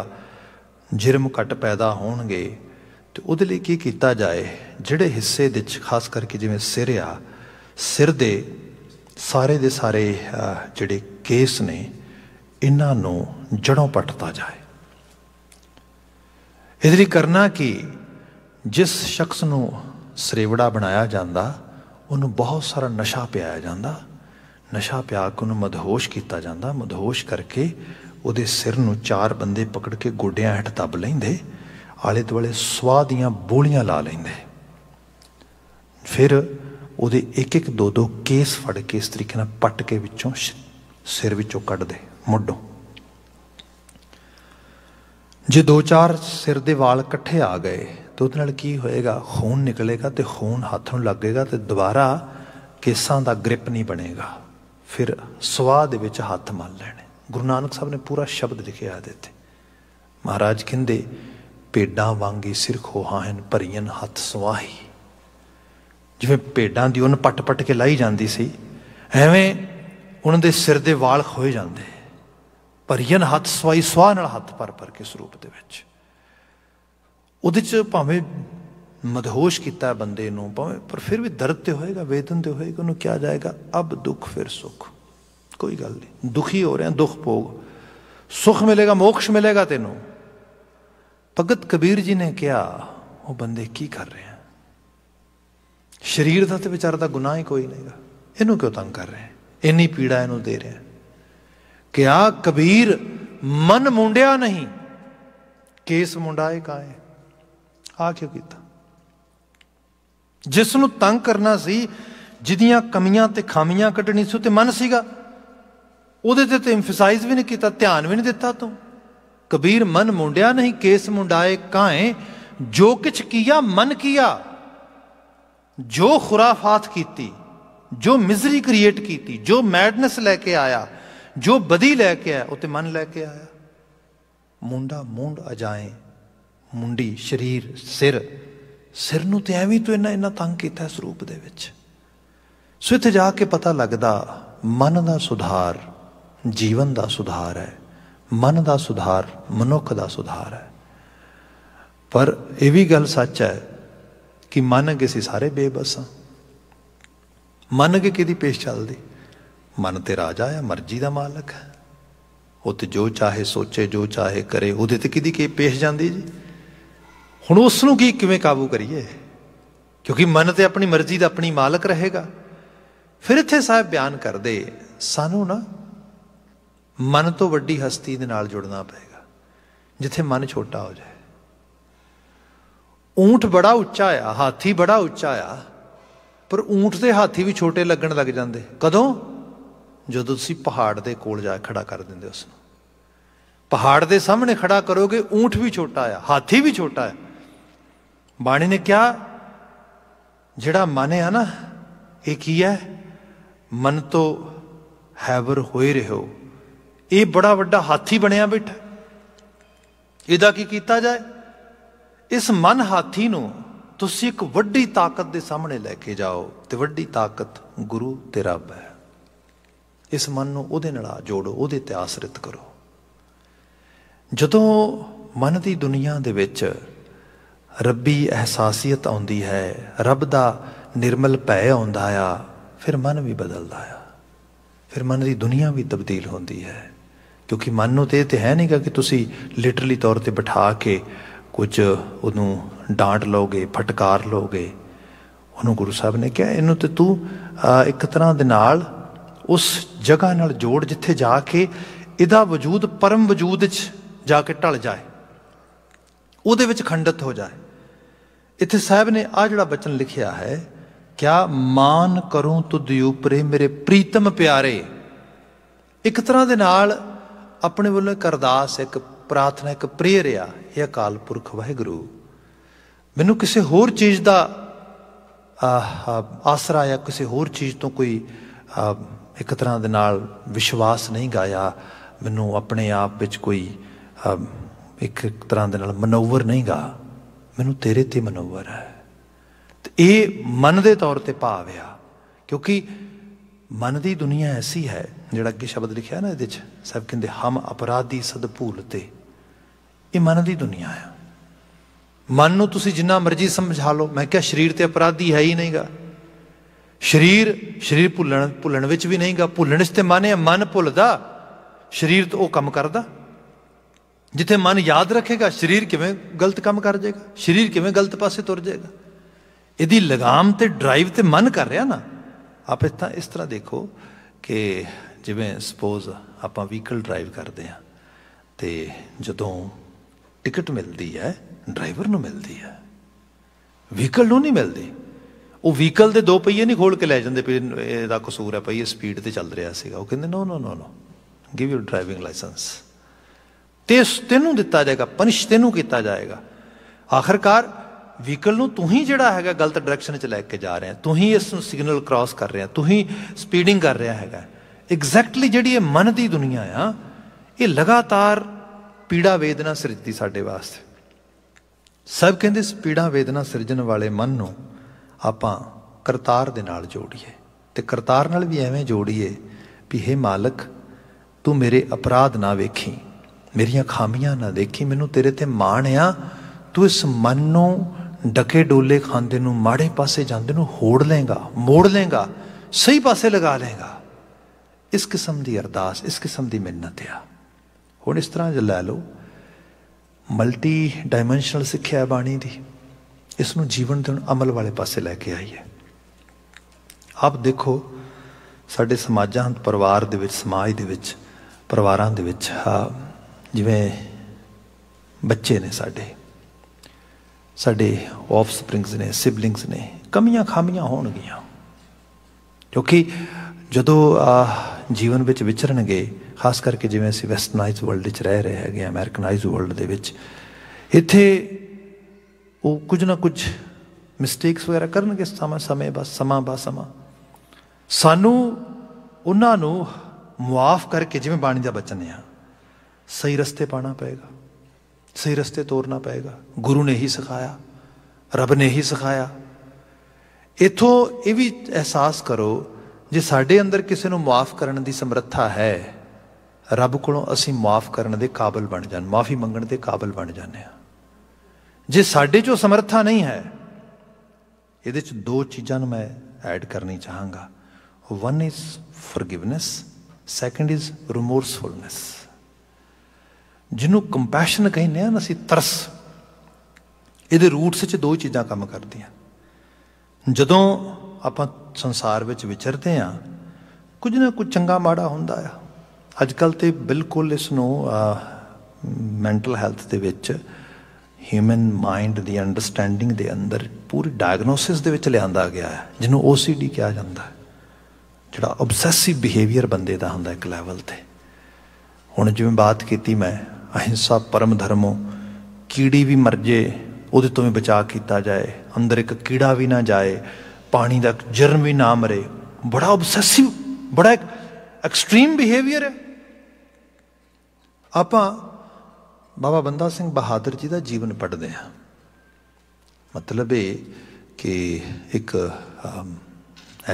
ਜਿਰਮ ਘਟ ਪੈਦਾ ਹੋਣਗੇ ਤੇ ਉਹਦੇ ਲਈ ਕੀ ਕੀਤਾ ਜਾਏ ਜਿਹੜੇ ਹਿੱਸੇ ਦੇ ਚ ਖਾਸ ਕਰਕੇ ਜਿਵੇਂ ਸਿਰ ਆ ਸਿਰ ਦੇ ਸਾਰੇ ਦੇ ਸਾਰੇ ਜਿਹੜੇ ਕੇਸ ਨੇ ਇਹਨਾਂ ਨੂੰ ਜੜੋਂ ਪੱਟਦਾ ਜਾਏ ਇਹਦੇ ਲਈ ਕਰਨਾ ਕਿ ਜਿਸ ਸ਼ਖਸ ਨੂੰ ਸਰੇਵੜਾ ਬਣਾਇਆ ਜਾਂਦਾ ਉਹਨੂੰ ਬਹੁਤ ਸਾਰਾ ਨਸ਼ਾ ਪਿਆਇਆ ਜਾਂਦਾ ਨਸ਼ਾ ਪਿਆ ਕੇ ਉਹਨੂੰ ਮਦਹੋਸ਼ ਕੀਤਾ ਜਾਂਦਾ ਮਦਹੋਸ਼ ਕਰਕੇ ਉਹਦੇ ਸਿਰ ਨੂੰ ਚਾਰ ਬੰਦੇ ਪਕੜ ਕੇ ਗੋਡਿਆਂ ਹੇਠ ਦੱਬ ਲੈਂਦੇ ਆਲੇ ਦੁਆਲੇ ਸਵਾਹ ਦੀਆਂ ਬੋਲੀਆਂ ਲਾ ਲੈਂਦੇ ਫਿਰ ਉਹਦੇ ਇੱਕ ਇੱਕ ਦੋ ਦੋ ਕੇਸ ਫੜ ਕੇ ਇਸ ਤਰੀਕੇ ਨਾਲ ਪੱਟ ਕੇ ਵਿੱਚੋਂ ਸਿਰ ਵਿੱਚੋਂ ਕੱਢਦੇ ਮੁੱਢੋਂ ਜੇ ਦੋ ਚਾਰ ਸਿਰ ਦੇ ਵਾਲ ਇਕੱਠੇ ਆ ਗਏ ਤਾਂ ਉਹਦੇ ਨਾਲ ਕੀ ਹੋਏਗਾ ਖੂਨ ਨਿਕਲੇਗਾ ਤੇ ਖੂਨ ਹੱਥ ਨੂੰ ਲੱਗੇਗਾ ਤੇ ਦੁਬਾਰਾ ਕੇਸਾਂ ਦਾ ਗ੍ਰਿਪ ਨਹੀਂ ਬਣੇਗਾ ਫਿਰ ਸਵਾਹ ਦੇ ਵਿੱਚ ਹੱਥ ਮਲ ਲੈਣੇ ਗੁਰੂ ਨਾਨਕ ਸਾਹਿਬ ਨੇ ਪੂਰਾ ਸ਼ਬਦ ਲਿਖਿਆ ਆ ਦਿੱਤੇ ਮਹਾਰਾਜ ਕਹਿੰਦੇ ਪੇਡਾਂ ਵਾਂਗੀ ਸਿਰ ਹਨ ਭਰੀਆਂ ਹੱਥ ਸਵਾਹੀ ਜਿਵੇਂ ਪੇਡਾਂ ਦੀ ਉਹਨ ਪਟ-ਪਟ ਕੇ ਲਾਈ ਜਾਂਦੀ ਸੀ ਐਵੇਂ ਉਹਨਾਂ ਦੇ ਸਿਰ ਦੇ ਵਾਲ ਖੋਏ ਜਾਂਦੇ ਭਰੀਨ ਹੱਥ ਸਵਾਈ ਸਵਾਹ ਨਾਲ ਹੱਥ ਪਰ ਪਰ ਕੇ ਸਰੂਪ ਦੇ ਵਿੱਚ ਉਹਦੇ ਚ ਭਾਵੇਂ ਮਦਹੋਸ਼ ਕੀਤਾ ਬੰਦੇ ਨੂੰ ਭਾਵੇਂ ਪਰ ਫਿਰ ਵੀ ਦਰਦ ਤੇ ਹੋਏਗਾ ਵੇਦਨ ਤੇ ਹੋਏਗਾ ਉਹਨੂੰ ਕਿਹਾ ਜਾਏਗਾ ਅਬ ਦੁੱਖ ਫਿਰ ਸੁਖ ਕੋਈ ਗੱਲ ਨਹੀਂ ਦੁਖੀ ਹੋ ਰਿਹਾ ਦੁੱਖ ਭੋਗ ਸੁਖ ਮਿਲੇਗਾ ਮੋਕਸ਼ ਮਿਲੇਗਾ ਤੈਨੂੰ ਭਗਤ ਕਬੀਰ ਜੀ ਨੇ ਕਿਹਾ ਉਹ ਬੰਦੇ ਕੀ ਕਰ ਰਹੇ ਆ ਸਰੀਰ ਦਾ ਤੇ ਵਿਚਾਰ ਦਾ ਗੁਨਾਹ ਹੀ ਕੋਈ ਨਹੀਂਗਾ ਇਹਨੂੰ ਕਿਉਂ ਤੰਗ ਕਰ ਰਹੇ ਇੰਨੀ ਪੀੜਾ ਇਹਨੂੰ ਦੇ ਰਿਹਾ ਕਿਆ ਕਬੀਰ ਮਨ ਮੁੰਡਿਆ ਨਹੀਂ ਕੇਸ ਮੁੰਡਾਏ ਕਾਏ ਆ ਕਿਉਂ ਕੀਤਾ ਜਿਸ ਨੂੰ ਤੰਗ ਕਰਨਾ ਸੀ ਜਿਹਦੀਆਂ ਕਮੀਆਂ ਤੇ ਖਾਮੀਆਂ ਕੱਢਣੀ ਸੀ ਤੇ ਮਨ ਸੀਗਾ ਉਹਦੇ ਤੇ ਤੇ ਇਮਫਸਾਈਜ਼ ਵੀ ਨਹੀਂ ਕੀਤਾ ਧਿਆਨ ਵੀ ਨਹੀਂ ਦਿੱਤਾ ਤੂੰ ਕਬੀਰ ਮਨ ਮੁੰਡਿਆ ਨਹੀਂ ਕੇਸ ਮੁੰਡਾਏ ਕਾਏ ਜੋ ਕਿਛ ਕੀਆ ਮਨ ਕੀਆ ਜੋ ਖੁਰਾਫਾਤ ਕੀਤੀ ਜੋ ਮਿਜ਼ਰੀ ਕ੍ਰੀਏਟ ਕੀਤੀ ਜੋ ਮੈਡਨੈਸ ਲੈ ਕੇ ਆਇਆ ਜੋ ਬਦੀ ਲੈ ਕੇ ਆਇਆ ਉਹ ਤੇ ਮਨ ਲੈ ਕੇ ਆਇਆ ਮੁੰਡਾ ਮੁੰਡ ਅਜਾਏ ਮੁੰਡੀ ਸਰੀਰ ਸਿਰ ਸਿਰ ਨੂੰ ਤੇ ਐਵੇਂ ਤੋਂ ਇੰਨਾ ਇੰਨਾ ਤੰਗ ਕੀਤਾ ਇਸ ਰੂਪ ਦੇ ਵਿੱਚ ਸੋ ਇੱਥੇ ਜਾ ਕੇ ਪਤਾ ਲੱਗਦਾ ਮਨ ਦਾ ਸੁਧਾਰ ਜੀਵਨ ਦਾ ਸੁਧਾਰ ਹੈ ਮਨ ਦਾ ਸੁਧਾਰ ਮਨੁੱਖ ਦਾ ਸੁਧਾਰ ਹੈ ਪਰ ਇਹ ਵੀ ਗੱਲ ਸੱਚ ਹੈ ਕਿ ਮਨ ਅਗੇ ਸੀ ਸਾਰੇ ਬੇਬਸ ਮਨ ਅਗੇ ਕਿਹਦੀ ਪੇਸ਼ ਚੱਲਦੀ ਮਨ ਤੇ ਰਾਜਾ ਆ ਮਰਜ਼ੀ ਦਾ ਮਾਲਕ ਹੈ ਉਹ ਤੇ ਜੋ ਚਾਹੇ ਸੋਚੇ ਜੋ ਚਾਹੇ ਕਰੇ ਉਹਦੇ ਤੇ ਕਿਦੀ ਕੇ ਪੇਸ਼ ਜਾਂਦੀ ਜੀ ਹੁਣ ਉਸ ਨੂੰ ਕੀ ਕਿਵੇਂ ਕਾਬੂ ਕਰੀਏ ਕਿਉਂਕਿ ਮਨ ਤੇ ਆਪਣੀ ਮਰਜ਼ੀ ਦਾ ਆਪਣੀ ਮਾਲਕ ਰਹੇਗਾ ਫਿਰ ਇੱਥੇ ਸਾਹਿਬ ਬਿਆਨ ਕਰਦੇ ਸਾਨੂੰ ਨਾ ਮਨ ਤੋਂ ਵੱਡੀ ਹਸਤੀ ਦੇ ਨਾਲ ਜੁੜਨਾ ਪਏਗਾ ਜਿੱਥੇ ਮਨ ਛੋਟਾ ਹੋ ਜਾਏ ਊਂਠ ਬੜਾ ਉੱਚਾ ਆ ਹਾਥੀ ਬੜਾ ਉੱਚਾ ਆ ਪਰ ਊਂਠ ਤੇ ਹਾਥੀ ਵੀ ਛੋਟੇ ਲੱਗਣ ਲੱਗ ਜਾਂਦੇ ਕਦੋਂ ਜਦੋਂ ਤੁਸੀਂ ਪਹਾੜ ਦੇ ਕੋਲ ਜਾ ਕੇ ਖੜਾ ਕਰ ਦਿੰਦੇ ਉਸ ਨੂੰ ਪਹਾੜ ਦੇ ਸਾਹਮਣੇ ਖੜਾ ਕਰੋਗੇ ਊਂਠ ਵੀ ਛੋਟਾ ਆ ਹਾਥੀ ਵੀ ਛੋਟਾ ਆ ਬਾਣੀ ਨੇ ਕਿਹਾ ਜਿਹੜਾ ਮਨ ਹੈ ਨਾ ਇਹ ਕੀ ਹੈ ਮਨ ਤੋਂ ਹੈਵਰ ਹੋਏ ਰਹੋ ਇਹ ਬੜਾ ਵੱਡਾ ਹਾਥੀ ਬਣਿਆ ਬੈਠਾ ਇਹਦਾ ਕੀ ਕੀਤਾ ਜਾਏ ਇਸ ਮਨ ਹਾਥੀ ਨੂੰ ਤੁਸੀਂ ਇੱਕ ਵੱਡੀ ਤਾਕਤ ਦੇ ਸਾਹਮਣੇ ਲੈ ਕੇ ਜਾਓ ਤੇ ਵੱਡੀ ਤਾਕਤ ਗੁਰੂ ਤੇ ਰੱਬ ਹੈ ਇਸ ਮਨ ਨੂੰ ਉਹਦੇ ਨਾਲ ਜੋੜੋ ਉਹਦੇ ਤੇ ਆਸਰਿਤ ਕਰੋ ਜਦੋਂ ਮਨ ਦੀ ਦੁਨੀਆ ਦੇ ਵਿੱਚ ਰੱਬੀ ਅਹਿਸਾਸੀਅਤ ਆਉਂਦੀ ਹੈ ਰੱਬ ਦਾ ਨਿਰਮਲ ਭੈ ਆਉਂਦਾ ਆ ਫਿਰ ਮਨ ਵੀ ਬਦਲਦਾ ਆ ਫਿਰ ਮਨ ਦੀ ਦੁਨੀਆ ਵੀ ਤਬਦੀਲ ਹੁੰਦੀ ਹੈ ਕਿਉਂਕਿ ਮਨ ਨੂੰ ਤੇ ਇਹ ਤੇ ਹੈ ਨਹੀਂਗਾ ਕਿ ਤੁਸੀਂ ਲਿਟਰਲੀ ਤੌਰ ਤੇ ਬਿਠਾ ਕੇ ਕੁਝ ਉਹਨੂੰ ਡਾਂਟ ਲਓਗੇ ਫਟਕਾਰ ਲਓਗੇ ਉਹਨੂੰ ਗੁਰੂ ਸਾਹਿਬ ਨੇ ਕਿਹਾ ਇਹਨੂੰ ਤੇ ਤੂੰ ਇੱਕ ਤਰ੍ਹਾਂ ਦੇ ਨਾਲ ਉਸ ਜਗ੍ਹਾ ਨਾਲ ਜੋੜ ਜਿੱਥੇ ਜਾ ਕੇ ਇਹਦਾ ਵਜੂਦ ਪਰਮ ਵਜੂਦ ਵਿੱਚ ਜਾ ਕੇ ਢਲ ਜਾਏ ਉਹਦੇ ਵਿੱਚ ਖੰਡਿਤ ਹੋ ਜਾਏ ਇੱਥੇ ਸਾਹਿਬ ਨੇ ਆ ਜਿਹੜਾ ਬਚਨ ਲਿਖਿਆ ਹੈ ਕਿਆ ਮਾਨ ਕਰੂੰ ਤੁਦ ਉਪਰੇ ਮੇਰੇ ਪ੍ਰੀਤਮ ਪਿਆਰੇ ਇੱਕ ਤਰ੍ਹਾਂ ਦੇ ਨਾਲ ਆਪਣੇ ਵੱਲੋਂ ਇੱਕ ਅਰਦਾਸ ਇੱਕ ਪ੍ਰਾਰਥਨਾ ਇੱਕ ਪ੍ਰੇਰਿਆ ਆ ਇਹ ਅਕਾਲ ਪੁਰਖ ਵਾਹਿਗੁਰੂ ਮੈਨੂੰ ਕਿਸੇ ਹੋਰ ਚੀਜ਼ ਦਾ ਆਸਰਾ ਜਾਂ ਕਿਸੇ ਹੋਰ ਚੀਜ਼ ਤੋਂ ਕੋਈ ਇੱਕ ਤਰ੍ਹਾਂ ਦੇ ਨਾਲ ਵਿਸ਼ਵਾਸ ਨਹੀਂ ਗਾਇਆ ਮੈਨੂੰ ਆਪਣੇ ਆਪ ਵਿੱਚ ਕੋਈ ਇੱਕ ਤਰ੍ਹਾਂ ਦੇ ਨਾਲ ਮਨੋਵਰ ਨਹੀਂ ਗਾ ਮੈਨੂੰ ਤੇਰੇ ਤੇ ਮਨੋਵਰ ਹੈ ਤੇ ਇਹ ਮਨ ਦੇ ਤੌਰ ਤੇ ਭਾਵ ਆ ਕਿਉਂਕਿ ਮਨ ਦੀ ਦੁਨੀਆ ਐਸੀ ਹੈ ਜਿਹੜਾ ਅੱਗੇ ਸ਼ਬਦ ਲਿਖਿਆ ਨਾ ਇਹਦੇ ਚ ਸਭ ਕਹਿੰਦੇ ਹਮ ਅਪਰਾਧੀ ਸਦ ਭੂਲਤੇ ਇਹ ਮਨ ਦੀ ਦੁਨੀਆ ਆ ਮਨ ਨੂੰ ਤੁਸੀਂ ਜਿੰਨਾ ਮਰਜ਼ੀ ਸਮਝਾ ਲਓ ਮੈਂ ਕਿਹਾ ਸਰੀਰ ਤੇ ਅਪਰਾਧੀ ਹੈ ਹੀ ਨਹੀਂਗਾ ਸਰੀਰ ਸਰੀਰ ਭੁੱਲਣ ਭੁੱਲਣ ਵਿੱਚ ਵੀ ਨਹੀਂਗਾ ਭੁੱਲਣ ਇਸ ਤੇ ਮਾਨੇ ਮਨ ਭੁੱਲਦਾ ਸਰੀਰ ਤੋਂ ਉਹ ਕੰਮ ਕਰਦਾ ਜਿੱਥੇ ਮਨ ਯਾਦ ਰੱਖੇਗਾ ਸਰੀਰ ਕਿਵੇਂ ਗਲਤ ਕੰਮ ਕਰ ਜਾਏਗਾ ਸਰੀਰ ਕਿਵੇਂ ਗਲਤ ਪਾਸੇ ਤੁਰ ਜਾਏਗਾ ਇਹਦੀ ਲਗਾਮ ਤੇ ਡਰਾਈਵ ਤੇ ਮਨ ਕਰ ਰਿਹਾ ਨਾ ਆਪ ਇਸ ਤਾਂ ਇਸ ਤਰ੍ਹਾਂ ਦੇਖੋ ਕਿ ਜਿਵੇਂ ਸਪੋਜ਼ ਆਪਾਂ ਵਹੀਕਲ ਡਰਾਈਵ ਕਰਦੇ ਆ ਤੇ ਜਦੋਂ ਟਿਕਟ ਮਿਲਦੀ ਹੈ ਡਰਾਈਵਰ ਨੂੰ ਮਿਲਦੀ ਹੈ ਵਹੀਕਲ ਨੂੰ ਨਹੀਂ ਮਿਲਦੀ ਉਹ ਵਹੀਕਲ ਦੇ ਦੋ ਪਹੀਏ ਨਹੀਂ ਖੋਲ ਕੇ ਲੈ ਜਾਂਦੇ ਵੀ ਇਹਦਾ ਕਸੂਰ ਹੈ ਭਈ ਇਹ ਸਪੀਡ ਤੇ ਚੱਲ ਰਿਹਾ ਸੀਗਾ ਉਹ ਕਹਿੰਦੇ no no no no give you driving licence ਤੇ ਤੈਨੂੰ ਦਿੱਤਾ ਜਾਏਗਾ ਪਨਿਸ਼ ਤੈਨੂੰ ਕੀਤਾ ਜਾਏਗਾ ਆਖਰਕਾਰ ਵਹੀਕਲ ਨੂੰ ਤੂੰ ਹੀ ਜਿਹੜਾ ਹੈਗਾ ਗਲਤ ਡਾਇਰੈਕਸ਼ਨ 'ਚ ਲੈ ਕੇ ਜਾ ਰਿਹਾ ਤੂੰ ਹੀ ਇਸ ਨੂੰ ਸਿਗਨਲ ਕ੍ਰਾਸ ਕਰ ਰਿਹਾ ਤੂੰ ਹੀ ਸਪੀਡਿੰਗ ਕਰ ਰਿਹਾ ਹੈਗਾ ਐਗਜ਼ੈਕਟਲੀ ਜਿਹੜੀ ਇਹ ਮਨ ਦੀ ਦੁਨੀਆ ਆ ਇਹ ਲਗਾਤਾਰ ਪੀੜਾ ਵੇਦਨਾ ਸਿਰਜਦੀ ਸਾਡੇ ਵਾਸਤੇ ਸਭ ਕਹਿੰਦੇ ਸਪੀੜਾ ਵੇਦਨਾ ਸਿਰਜਣ ਵਾਲੇ ਮਨ ਨੂੰ ਆਪਾਂ ਕਰਤਾਰ ਦੇ ਨਾਲ ਜੋੜੀਏ ਤੇ ਕਰਤਾਰ ਨਾਲ ਵੀ ਐਵੇਂ ਜੋੜੀਏ ਵੀ हे ਮਾਲਕ ਤੂੰ ਮੇਰੇ ਅਪਰਾਧ ਨਾ ਵੇਖੀ ਮੇਰੀਆਂ ਖਾਮੀਆਂ ਨਾ ਦੇਖੀ ਮੈਨੂੰ ਤੇਰੇ ਤੇ ਮਾਣ ਆ ਤੂੰ ਇਸ ਮਨ ਨੂੰ ਡਕੇ ਡੋਲੇ ਖਾਂਦੇ ਨੂੰ ਮਾੜੇ ਪਾਸੇ ਜਾਂਦੇ ਨੂੰ ਹੋੜ ਲੇਗਾ ਮੋੜ ਲੇਗਾ ਸਹੀ ਪਾਸੇ ਲਗਾ ਲੇਗਾ ਇਸ ਕਿਸਮ ਦੀ ਅਰਦਾਸ ਇਸ ਕਿਸਮ ਦੀ ਮਿੰਨਤ ਆ ਹੁਣ ਇਸ ਤਰ੍ਹਾਂ ਜੇ ਲੈ ਲਓ ਮਲਟੀ ਡਾਈਮੈਂਸ਼ਨਲ ਸਿੱਖਿਆ ਬਾਣੀ ਦੀ ਇਸ ਨੂੰ ਜੀਵਨ ਦੇਣ ਅਮਲ ਵਾਲੇ ਪਾਸੇ ਲੈ ਕੇ ਆਈ ਹੈ ਆਪ ਦੇਖੋ ਸਾਡੇ ਸਮਾਜਾਂ ਪਰਿਵਾਰ ਦੇ ਵਿੱਚ ਸਮਾਜ ਦੇ ਵਿੱਚ ਪਰਿਵਾਰਾਂ ਦੇ ਵਿੱਚ ਜਿਵੇਂ ਬੱਚੇ ਨੇ ਸਾਡੇ ਸਾਡੇ ਆਫਸਪ੍ਰਿੰਗਸ ਨੇ ਸਿਬਲਿੰਗਸ ਨੇ ਕਮੀਆਂ ਖਾਮੀਆਂ ਹੋਣਗੀਆਂ ਕਿਉਂਕਿ ਜਦੋਂ ਜੀਵਨ ਵਿੱਚ ਵਿਚਰਨਗੇ ਖਾਸ ਕਰਕੇ ਜਿਵੇਂ ਅਸੀਂ ਵੈਸਟਰਨਾਈਜ਼ਡ ਵਰਲਡ ਵਿੱਚ ਰਹਿ ਰਹੇ ਹੈਗੇ ਅਮਰੀਕਨਾਈਜ਼ਡ ਵਰਲਡ ਦੇ ਵਿੱਚ ਇੱਥੇ ਉਹ ਕੁਝ ਨਾ ਕੁਝ ਮਿਸਟੇਕਸ ਵਗੈਰਾ ਕਰਨਗੇ ਸਮਾਂ ਸਮੇਂ ਬਸ ਸਮਾਂ ਬਾ ਸਮਾਂ ਸਾਨੂੰ ਉਹਨਾਂ ਨੂੰ ਮੁਆਫ ਕਰਕੇ ਜਿਵੇਂ ਬਾਣੀ ਦਾ ਬਚਨ ਆ ਸਹੀ ਰਸਤੇ ਪਾਣਾ ਪਏਗਾ ਸਹੀ ਰਸਤੇ ਤੋਰਨਾ ਪਏਗਾ ਗੁਰੂ ਨੇ ਹੀ ਸਿਖਾਇਆ ਰੱਬ ਨੇ ਹੀ ਸਿਖਾਇਆ ਇਥੋਂ ਇਹ ਵੀ ਅਹਿਸਾਸ ਕਰੋ ਜੇ ਸਾਡੇ ਅੰਦਰ ਕਿਸੇ ਨੂੰ ਮਾਫ ਕਰਨ ਦੀ ਸਮਰੱਥਾ ਹੈ ਰੱਬ ਕੋਲੋਂ ਅਸੀਂ ਮਾਫ ਕਰਨ ਦੇ ਕਾਬਿਲ ਬਣ ਜਾਂਦੇ ਮਾਫੀ ਮੰਗਣ ਦੇ ਕਾਬਿਲ ਬਣ ਜਾਂਦੇ ਆ ਜੇ ਸਾਡੇ 'ਚੋਂ ਸਮਰੱਥਾ ਨਹੀਂ ਹੈ ਇਹਦੇ 'ਚ ਦੋ ਚੀਜ਼ਾਂ ਨੂੰ ਮੈਂ ਐਡ ਕਰਨੀ ਚਾਹਾਂਗਾ one is forgiveness second is remorsefulness ਜਿਹਨੂੰ ਕੰਪੈਸ਼ਨ ਕਹਿੰਦੇ ਆ ਨਾ ਅਸੀਂ ਤਰਸ ਇਹਦੇ ਰੂਟਸ 'ਚ ਦੋ ਚੀਜ਼ਾਂ ਕੰਮ ਕਰਦੀਆਂ ਜਦੋਂ ਆਪਾਂ ਸੰਸਾਰ ਵਿੱਚ ਵਿਚਰਦੇ ਆ ਕੁਝ ਨਾ ਕੁਝ ਚੰਗਾ ਮਾੜਾ ਹੁੰਦਾ ਆ ਅੱਜ ਕੱਲ ਤੇ ਬਿਲਕੁਲ ਇਸ ਨੂੰ ਮੈਂਟਲ ਹੈਲਥ ਦੇ ਵਿੱਚ ਹਿਊਮਨ ਮਾਈਂਡ ਦੀ ਅੰਡਰਸਟੈਂਡਿੰਗ ਦੇ ਅੰਦਰ ਪੂਰੀ ਡਾਇਗਨੋਸਿਸ ਦੇ ਵਿੱਚ ਲਿਆਂਦਾ ਗਿਆ ਹੈ ਜਿਹਨੂੰ ਓਸੀਡੀ ਕਿਹਾ ਜਾਂਦਾ ਹੈ ਜਿਹੜਾ ਆਬਸੈਸਿਵ ਬਿਹੇਵੀਅਰ ਬੰਦੇ ਦਾ ਹੁੰਦਾ ਇੱਕ ਲੈਵਲ ਤੇ ਹੁਣ ਜਿਵੇਂ ਬਾਤ ਕੀਤੀ ਮੈਂ ਅਹਿੰਸਾ ਪਰਮ ਧਰਮੋ ਕੀੜੀ ਵੀ ਮਰ ਜੇ ਉਹਦੇ ਤੋਂ ਵੀ ਬਚਾ ਕੀਤਾ ਜਾਏ ਅੰਦਰ ਇੱਕ ਕੀੜਾ ਵੀ ਨਾ ਜਾਏ ਪਾਣੀ ਦਾ ਜਰਮ ਵੀ ਨਾ ਮਰੇ ਬੜਾ ਆਬਸੈਸਿਵ ਬੜਾ ਐਕਸਟ੍ਰੀਮ ਬਿਹੇਵੀਅਰ ਹੈ ਆਪਾਂ ਬਾਬਾ ਬੰਦਾ ਸਿੰਘ ਬਹਾਦਰ ਜੀ ਦਾ ਜੀਵਨ ਪੜਦੇ ਆ ਮਤਲਬ ਇਹ ਕਿ ਇੱਕ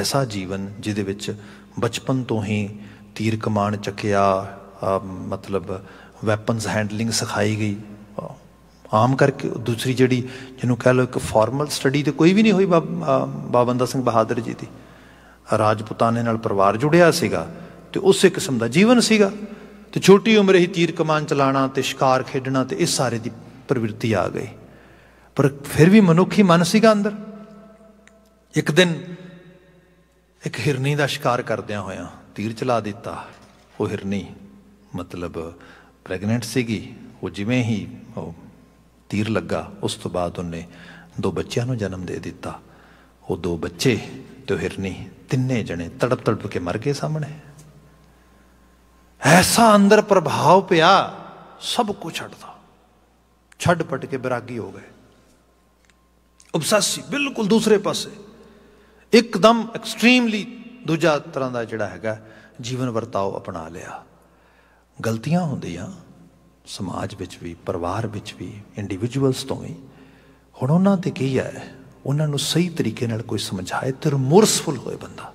ਐਸਾ ਜੀਵਨ ਜਿਹਦੇ ਵਿੱਚ ਬਚਪਨ ਤੋਂ ਹੀ ਤੀਰ ਕਮਾਨ ਚੱਕਿਆ ਮਤਲਬ ਵੈਪਨਸ ਹੈਂਡਲਿੰਗ ਸਿਖਾਈ ਗਈ ਆਮ ਕਰਕੇ ਦੂਸਰੀ ਜਿਹੜੀ ਜਿਹਨੂੰ ਕਹ ਲੋ ਇੱਕ ਫਾਰਮਲ ਸਟੱਡੀ ਤੇ ਕੋਈ ਵੀ ਨਹੀਂ ਹੋਈ ਬਾਬਾ ਬੰਦਾ ਸਿੰਘ ਬਹਾਦਰ ਜੀ ਦੀ ਰਾਜਪੂਤਾਨੇ ਨਾਲ ਪਰਿਵਾਰ ਜੁੜਿਆ ਸੀਗਾ ਤੇ ਉਸੇ ਕਿਸਮ ਦਾ ਜੀਵਨ ਸੀਗਾ ਤੇ ਛੋਟੀ ਉਮਰ ਹੀ ਤੀਰ ਕਮਾਨ ਚਲਾਣਾ ਤੇ ਸ਼ਿਕਾਰ ਖੇਡਣਾ ਤੇ ਇਹ ਸਾਰੇ ਦੀ ਪ੍ਰਵਿਰਤੀ ਆ ਗਈ ਪਰ ਫਿਰ ਵੀ ਮਨੁੱਖੀ ਮਨ ਸੀਗਾ ਅੰਦਰ ਇੱਕ ਦਿਨ ਇੱਕ ਹਿਰਨੀ ਦਾ ਸ਼ਿਕਾਰ ਕਰਦਿਆਂ ਹੋਇਆਂ ਤੀਰ ਚਲਾ ਦਿੱਤਾ ਉਹ ਹਿਰਨੀ ਮਤਲਬ ਪ੍ਰੈਗਨੈਂਟ ਸੀਗੀ ਉਹ ਜਿਵੇਂ ਹੀ ਉਹ ਤੀਰ ਲੱਗਾ ਉਸ ਤੋਂ ਬਾਅਦ ਉਹਨੇ ਦੋ ਬੱਚਿਆਂ ਨੂੰ ਜਨਮ ਦੇ ਦਿੱਤਾ ਉਹ ਦੋ ਬੱਚੇ ਤੇ ਹਿਰਨੀ ਤਿੰਨੇ ਜਣੇ ਤੜਪ ਤੜਪ ਕੇ ਮਰ ਗਏ ਸਾਹਮਣੇ ਐਸਾ ਅੰਦਰ ਪ੍ਰਭਾਵ ਪਿਆ ਸਭ ਕੁਝ ਛੱਡਦਾ ਛੱਡ ਪਟ ਕੇ ਬਰਾਗੀ ਹੋ ਗਏ ਅਬਸੈਸੀ ਬਿਲਕੁਲ ਦੂਸਰੇ ਪਾਸੇ ਇੱਕਦਮ ਐਕਸਟ੍ਰੀਮਲੀ ਦੂਜਾ ਤਰ੍ਹਾਂ ਦਾ ਜਿਹੜਾ ਹੈਗਾ ਜੀਵਨ ਵਰਤਾਓ ਅਪਣਾ ਲਿਆ ਗਲਤੀਆਂ ਹੁੰਦੀਆਂ ਸਮਾਜ ਵਿੱਚ ਵੀ ਪਰਿਵਾਰ ਵਿੱਚ ਵੀ ਇੰਡੀਵਿਜੂਅਲਸ ਤੋਂ ਵੀ ਹੁਣ ਉਹਨਾਂ ਤੇ ਕੀ ਹੈ ਉਹਨਾਂ ਨੂੰ ਸਹੀ ਤਰੀਕੇ ਨਾਲ ਕੋਈ ਸਮਝਾਏ ਤੇ ਰਿਮੋਰਸਫੁਲ ਹੋਏ ਬੰਦਾ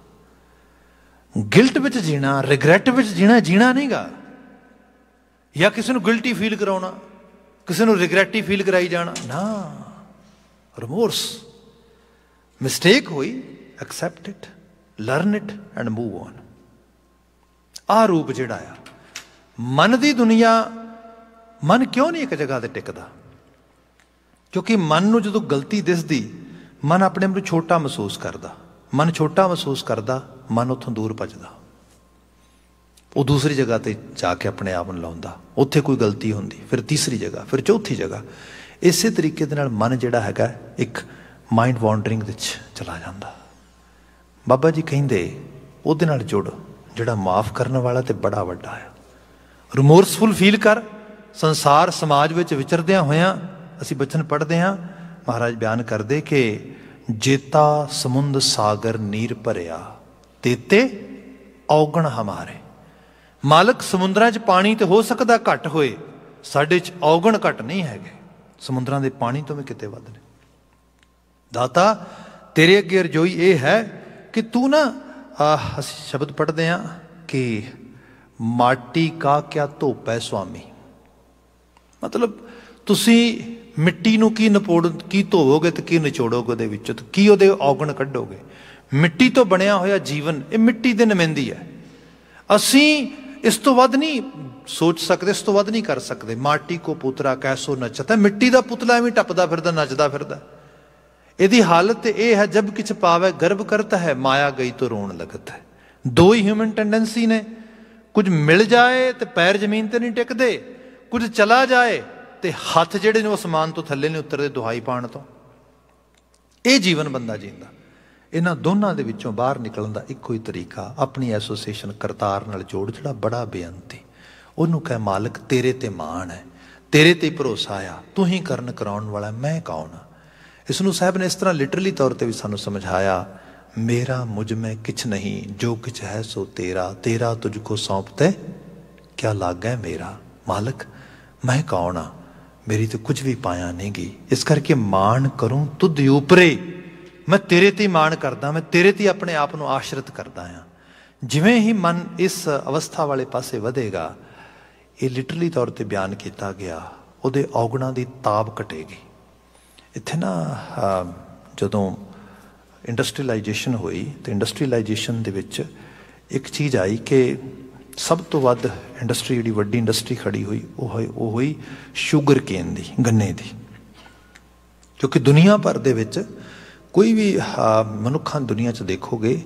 ਗਿਲਟ ਵਿੱਚ ਜੀਣਾ ਰਿਗਰੈਟ ਵਿੱਚ ਜੀਣਾ ਜੀਣਾ ਨਹੀਂਗਾ ਜਾਂ ਕਿਸੇ ਨੂੰ ਗਿਲਟੀ ਫੀਲ ਕਰਾਉਣਾ ਕਿਸੇ ਨੂੰ ਰਿਗਰੈਟੀ ਫੀਲ ਕਰਾਈ ਜਾਣਾ ਨਾ ਰਿਮੋਰਸ ਮਿਸਟੇਕ ਹੋਈ accept it learn it and move on ਆ ਰੂਪ ਜਿਹੜਾ ਆ ਮਨ ਦੀ ਦੁਨੀਆ ਮਨ ਕਿਉਂ ਨਹੀਂ ਇੱਕ ਜਗ੍ਹਾ ਤੇ ਟਿਕਦਾ ਕਿਉਂਕਿ ਮਨ ਨੂੰ ਜਦੋਂ ਗਲਤੀ ਦਿਸਦੀ ਮਨ ਆਪਣੇ ਆਪ ਨੂੰ ਛੋਟਾ ਮਹਿਸੂਸ ਕਰਦਾ ਮਨ ਛੋਟਾ ਮਹਿਸੂਸ ਕਰਦਾ ਮਨ ਉਥੋਂ ਦੂਰ ਭੱਜਦਾ ਉਹ ਦੂਸਰੀ ਜਗ੍ਹਾ ਤੇ ਜਾ ਕੇ ਆਪਣੇ ਆਪ ਨੂੰ ਲਾਉਂਦਾ ਉੱਥੇ ਕੋਈ ਗਲਤੀ ਹੁੰਦੀ ਫਿਰ ਤੀਸਰੀ ਜਗ੍ਹਾ ਫਿਰ ਚੌਥੀ ਜਗ੍ਹਾ ਇਸੇ ਤਰੀਕੇ ਦੇ ਨਾਲ ਮਨ ਜਿਹੜਾ ਹੈਗਾ ਇੱਕ ਮਾਈਂਡ ਵਾਂਡਰਿੰਗ ਵਿੱਚ ਚਲਾ ਜਾਂਦਾ ਬਾਬਾ ਜੀ ਕਹਿੰਦੇ ਉਹਦੇ ਨਾਲ ਜੁੜ ਜਿਹੜਾ ਮਾਫ ਕਰਨ ਵਾਲਾ ਤੇ ਬੜਾ ਵੱਡਾ ਆ ਰਿਮੋਰਸਫੁਲ ਫੀਲ ਕਰ ਸੰਸਾਰ ਸਮਾਜ ਵਿੱਚ ਵਿਚਰਦਿਆਂ ਹੋਇਆਂ ਅਸੀਂ ਬਚਨ ਪੜ੍ਹਦੇ ਹਾਂ ਮਹਾਰਾਜ ਬਿਆਨ ਕਰਦੇ ਕਿ ਜੇਤਾ ਸਮੁੰਦ ਸਾਗਰ ਨੀਰ ਭਰਿਆ ਤੇਤੇ ਔਗਣ ਹਮਾਰੇ ਮਾਲਕ ਸਮੁੰਦਰਾਂ 'ਚ ਪਾਣੀ ਤੇ ਹੋ ਸਕਦਾ ਘਟ ਹੋਏ ਸਾਡੇ 'ਚ ਔਗਣ ਘਟ ਨਹੀਂ ਹੈਗੇ ਸਮੁੰਦਰਾਂ ਦੇ ਪਾਣੀ ਤੋਂ ਵੀ ਕਿਤੇ ਵੱਧ ਨੇ ਦਾਤਾ ਤੇਰੇ ਅੱਗੇ ਅਰਜ਼ੋਈ ਇਹ ਹੈ ਕਿ ਤੂੰ ਨਾ ਅਸੀਂ ਸ਼ਬਦ ਪੜ੍ਹਦੇ ਆ ਕਿ ਮਾਟੀ ਕਾ ਕਿਆ ਧੋਪੈ ਸੁਆਮੀ ਮਤਲਬ ਤੁਸੀਂ ਮਿੱਟੀ ਨੂੰ ਕੀ ਨਪੋੜ ਕੀ ਧੋਵੋਗੇ ਤੇ ਕੀ ਨਿਚੋੜੋਗੇ ਦੇ ਵਿੱਚ ਤੇ ਕੀ ਉਹਦੇ ਔਗਣ ਕੱਢੋਗੇ ਮਿੱਟੀ ਤੋਂ ਬਣਿਆ ਹੋਇਆ ਜੀਵਨ ਇਹ ਮਿੱਟੀ ਦੇ ਨਮਿੰਦੀ ਹੈ ਅਸੀਂ ਇਸ ਤੋਂ ਵੱਧ ਨਹੀਂ ਸੋਚ ਸਕਦੇ ਇਸ ਤੋਂ ਵੱਧ ਨਹੀਂ ਕਰ ਸਕਦੇ ਮਾਟੀ ਕੋ ਪੁੱਤਰਾ ਕੈਸੋ ਨੱਚਦਾ ਮਿੱਟੀ ਦਾ ਪੁਤਲਾ ਐਵੇਂ ਟੱਪਦਾ ਫਿਰਦਾ ਨੱਚਦਾ ਫਿਰਦਾ ਇਹਦੀ ਹਾਲਤ ਇਹ ਹੈ ਜਦ ਕਿਛ ਪਾਵੇ ਗਰਭ ਕਰਤਾ ਹੈ ਮਾਇਆ ਗਈ ਤੋਂ ਰੋਣ ਲੱਗਤ ਹੈ ਦੋ ਹੀ ਹਿਊਮਨ ਟੈਂਡੈਂਸੀ ਨੇ ਕੁਝ ਮਿਲ ਜਾਏ ਤੇ ਪੈਰ ਜ਼ਮੀਨ ਤੇ ਨਹੀਂ ਟਿਕਦੇ ਕੁਝ ਚਲਾ ਜਾਏ ਤੇ ਹੱਥ ਜਿਹੜੇ ਨੇ ਉਸਮਾਨ ਤੋਂ ਥੱਲੇ ਨੇ ਉਤਰਦੇ ਦੁਹਾਈ ਪਾਣ ਤੋਂ ਇਹ ਜੀਵਨ ਬੰਦਾ ਜੀਂਦਾ ਇਹਨਾਂ ਦੋਨਾਂ ਦੇ ਵਿੱਚੋਂ ਬਾਹਰ ਨਿਕਲਣ ਦਾ ਇੱਕੋ ਹੀ ਤਰੀਕਾ ਆਪਣੀ ਐਸੋਸੀਏਸ਼ਨ ਕਰਤਾਰ ਨਾਲ ਜੋੜ ਜਿਹੜਾ ਬੜਾ ਬੇਅੰਤੀ ਉਹਨੂੰ ਕਹੇ ਮਾਲਕ ਤੇਰੇ ਤੇ ਮਾਣ ਹੈ ਤੇਰੇ ਤੇ ਭਰੋਸਾ ਆ ਤੂੰ ਹੀ ਕਰਨ ਕਰਾਉਣ ਵਾਲਾ ਮੈਂ ਕੌਣ ਆ ਇਸ ਨੂੰ ਸਾਹਿਬ ਨੇ ਇਸ ਤਰ੍ਹਾਂ ਲਿਟਰਲੀ ਤੌਰ ਤੇ ਵੀ ਸਾਨੂੰ ਸਮਝਾਇਆ ਮੇਰਾ ਮੁਝ ਮੈਂ ਕਿਛ ਨਹੀਂ ਜੋ ਕਿਛ ਹੈ ਸੋ ਤੇਰਾ ਤੇਰਾ ਤੁਝ ਕੋ ਸੌਂਪਤੇ ਕਿਆ ਲਾਗੈ ਮੇਰਾ ਮਾਲਕ ਮੈਂ ਕੌਣ ਆ ਮੇਰੀ ਤੇ ਕੁਝ ਵੀ ਪਾਇਆ ਨਹੀਂਗੀ ਇਸ ਕਰਕੇ ਮਾਣ ਕਰੂੰ ਤੁਧ ਉਪਰੇ ਮੈਂ ਤੇਰੇ ਤੇ ਮਾਣ ਕਰਦਾ ਮੈਂ ਤੇਰੇ ਤੇ ਆਪਣੇ ਆਪ ਨੂੰ ਆਸ਼ਰਿਤ ਕਰਦਾ ਆ ਜਿਵੇਂ ਹੀ ਮਨ ਇਸ ਅਵਸਥਾ ਵਾਲੇ ਪਾਸੇ ਵਧੇਗਾ ਇਹ ਲਿਟਰਲੀ ਤੌਰ ਤੇ ਬਿਆਨ ਕੀਤਾ ਗਿਆ ਉਹਦੇ ਔਗਣਾਂ ਦੀ ਤਾਬ ਘਟੇਗੀ ਇੱਥੇ ਨਾ ਜਦੋਂ ਇੰਡਸਟਰੀਲਾਈਜੇਸ਼ਨ ਹੋਈ ਤੇ ਇੰਡਸਟਰੀਲਾਈਜੇਸ਼ਨ ਦੇ ਵਿੱਚ ਇੱਕ ਚੀਜ਼ ਆਈ ਕਿ ਸਭ ਤੋਂ ਵੱਧ ਇੰਡਸਟਰੀ ਜਿਹੜੀ ਵੱਡੀ ਇੰਡਸਟਰੀ ਖੜੀ ਹੋਈ ਉਹ ਉਹ ਹੋਈ 슈ਗਰ ਕੇਨ ਦੀ ਗੰਨੇ ਦੀ ਕਿਉਂਕਿ ਦੁਨੀਆ ਭਰ ਦੇ ਵਿੱਚ ਕੋਈ ਵੀ ਮਨੁੱਖਾਂ ਦੁਨੀਆ 'ਚ ਦੇਖੋਗੇ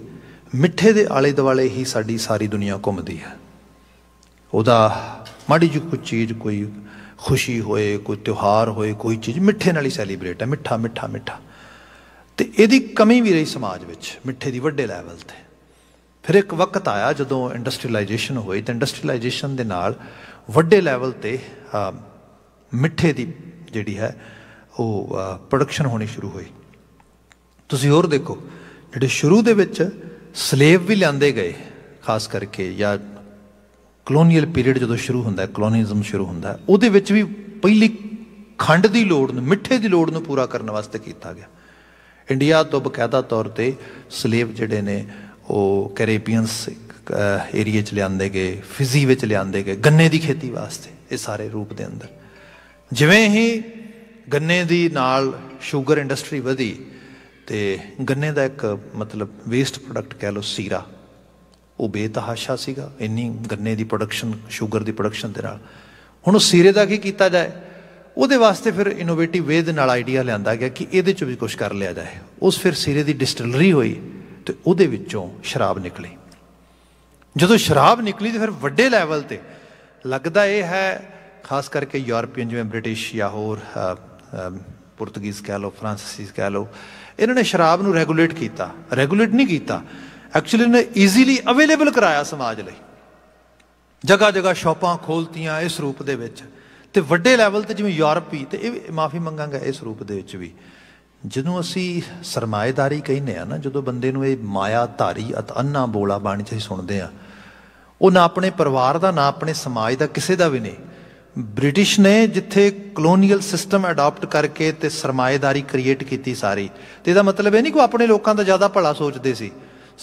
ਮਿੱਠੇ ਦੇ ਆਲੇ ਦੁਆਲੇ ਹੀ ਸਾਡੀ ਸਾਰੀ ਦੁਨੀਆ ਘੁੰਮਦੀ ਹੈ ਉਹਦਾ ਮਾੜੀ ਜਿਹੀ ਕੋਈ ਚੀਜ਼ ਕੋਈ ਖੁਸ਼ੀ ਹੋਏ ਕੋਈ ਤਿਉਹਾਰ ਹੋਏ ਕੋਈ ਚੀਜ਼ ਮਿੱਠੇ ਨਾਲ ਹੀ ਸੈਲੀਬ੍ਰੇਟ ਹੈ ਮਿੱਠਾ ਮਿੱਠਾ ਮਿੱਠਾ ਤੇ ਇਹਦੀ ਕਮੀ ਵੀ ਰਹੀ ਸਮਾਜ ਵਿੱਚ ਮਿੱਠੇ ਦੀ ਵੱਡੇ ਲੈਵਲ ਤੇ ਫਿਰ ਇੱਕ ਵਕਤ ਆਇਆ ਜਦੋਂ ਇੰਡਸਟਰੀਲਾਈਜੇਸ਼ਨ ਹੋਈ ਤੇ ਇੰਡਸਟਰੀਲਾਈਜੇਸ਼ਨ ਦੇ ਨਾਲ ਵੱਡੇ ਲੈਵਲ ਤੇ ਮਿੱਠੇ ਦੀ ਜਿਹੜੀ ਹੈ ਉਹ ਪ੍ਰੋਡਕਸ਼ਨ ਹੋਣੀ ਸ਼ੁਰੂ ਹੋਈ ਤੁਸੀਂ ਹੋਰ ਦੇਖੋ ਜਿਹੜੇ ਸ਼ੁਰੂ ਦੇ ਵਿੱਚ ਸਲੇਵ ਵੀ ਲਿਆਂਦੇ ਗਏ ਖਾਸ ਕਰਕੇ ਜਾਂ ਕਲੋਨੀਅਲ ਪੀਰੀਅਡ ਜਦੋਂ ਸ਼ੁਰੂ ਹੁੰਦਾ ਹੈ ਕਲੋਨੀਅਲਿਜ਼ਮ ਸ਼ੁਰੂ ਹੁੰਦਾ ਹੈ ਉਹਦੇ ਵਿੱਚ ਵੀ ਪਹਿਲੀ ਖੰਡ ਦੀ ਲੋੜ ਨੂੰ ਮਿੱਠੇ ਦੀ ਲੋੜ ਨੂੰ ਪੂਰਾ ਕਰਨ ਵਾਸਤੇ ਕੀਤਾ ਗਿਆ ਇੰਡੀਆ ਤੋਂ ਬਕਾਇਦਾ ਤੌਰ ਤੇ ਸਲੇਵ ਜਿਹੜੇ ਨੇ ਉਹ ਕੈਰੇਬੀਅਨਸ ਏਰੀਆ ਚ ਲਿਆਂਦੇ ਗਏ ਫਿਜ਼ੀ ਵਿੱਚ ਲਿਆਂਦੇ ਗਏ ਗੰਨੇ ਦੀ ਖੇਤੀ ਵਾਸਤੇ ਇਹ ਸਾਰੇ ਰੂਪ ਦੇ ਅੰਦਰ ਜਿਵੇਂ ਹੀ ਗੰਨੇ ਦੀ ਨਾਲ ਸ਼ੂਗਰ ਇੰਡਸਟਰੀ ਵਧੀ ਤੇ ਗੰਨੇ ਦਾ ਇੱਕ ਮਤਲਬ ਵੇਸਟ ਪ੍ਰੋਡਕਟ ਕਹਿ ਲਓ ਸੀਰਾ ਉਹ ਬੇਤਹਾਸ਼ਾ ਸੀਗਾ ਇੰਨੀ ਗੰਨੇ ਦੀ ਪ੍ਰੋਡਕਸ਼ਨ 슈ਗਰ ਦੀ ਪ੍ਰੋਡਕਸ਼ਨ ਦੇ ਨਾਲ ਹੁਣ ਉਹ ਸੀਰੇ ਦਾ ਕੀ ਕੀਤਾ ਜਾਏ ਉਹਦੇ ਵਾਸਤੇ ਫਿਰ ਇਨੋਵੇਟਿਵ ਵੇ ਦੇ ਨਾਲ ਆਈਡੀਆ ਲਿਆਂਦਾ ਗਿਆ ਕਿ ਇਹਦੇ ਚ ਵੀ ਕੁਝ ਕਰ ਲਿਆ ਜਾਏ ਉਸ ਫਿਰ ਸੀਰੇ ਦੀ ਡਿਸਟਿਲਰੀ ਹੋਈ ਤੇ ਉਹਦੇ ਵਿੱਚੋਂ ਸ਼ਰਾਬ ਨਿਕਲੀ ਜਦੋਂ ਸ਼ਰਾਬ ਨਿਕਲੀ ਤੇ ਫਿਰ ਵੱਡੇ ਲੈਵਲ ਤੇ ਲੱਗਦਾ ਇਹ ਹੈ ਖਾਸ ਕਰਕੇ ਯੂਰਪੀਅਨ ਜਿਵੇਂ ਬ੍ਰਿਟਿਸ਼ ਜਾਂ ਹੋਰ ਪੁਰਤਗੀਜ਼ ਕਹਿ ਲਓ ਫ੍ਰਾਂਸੀਸੀ ਕਹਿ ਲਓ ਇਹਨਾਂ ਨੇ ਸ਼ਰਾਬ ਨੂੰ ਰੈਗੂਲੇਟ ਕੀਤਾ ਰੈਗੂਲੇਟ ਨਹੀਂ ਕੀਤਾ ਐਕਚੁਅਲੀ ਨੇ ਈਜ਼ੀਲੀ ਅਵੇਲੇਬਲ ਕਰਾਇਆ ਸਮਾਜ ਲਈ ਜਗਾ ਜਗਾ ਸ਼ਾਪਾਂ ਖੋਲਤੀਆਂ ਇਸ ਰੂਪ ਦੇ ਵਿੱਚ ਤੇ ਵੱਡੇ ਲੈਵਲ ਤੇ ਜਿਵੇਂ ਯੂਰਪ ਤੇ ਇਹ ਮਾਫੀ ਮੰਗਾਂਗਾ ਇਸ ਰੂਪ ਦੇ ਵਿੱਚ ਵੀ ਜਦੋਂ ਅਸੀਂ ਸਰਮਾਇਦਾਰੀ ਕਹਿੰਦੇ ਆ ਨਾ ਜਦੋਂ ਬੰਦੇ ਨੂੰ ਇਹ ਮਾਇਆ ਧਾਰੀ ਅਤ ਅੰਨਾ ਬੋਲਾ ਬਾਣੀ ਚ ਸੁਣਦੇ ਆ ਉਹ ਨਾ ਆਪਣੇ ਪਰਿਵਾਰ ਦਾ ਨਾ ਆਪਣੇ ਸਮਾਜ ਦਾ ਕਿਸੇ ਦਾ ਵੀ ਨਹੀਂ ਬ੍ਰਿਟਿਸ਼ ਨੇ ਜਿੱਥੇ ਕਲੋਨੀਅਲ ਸਿਸਟਮ ਅਡਾਪਟ ਕਰਕੇ ਤੇ ਸਰਮਾਏਦਾਰੀ ਕ੍ਰੀਏਟ ਕੀਤੀ ਸਾਰੀ ਤੇ ਇਹਦਾ ਮਤਲਬ ਇਹ ਨਹੀਂ ਕਿ ਆਪਣੇ ਲੋਕਾਂ ਦਾ ਜ਼ਿਆਦਾ ਭਲਾ ਸੋਚਦੇ ਸੀ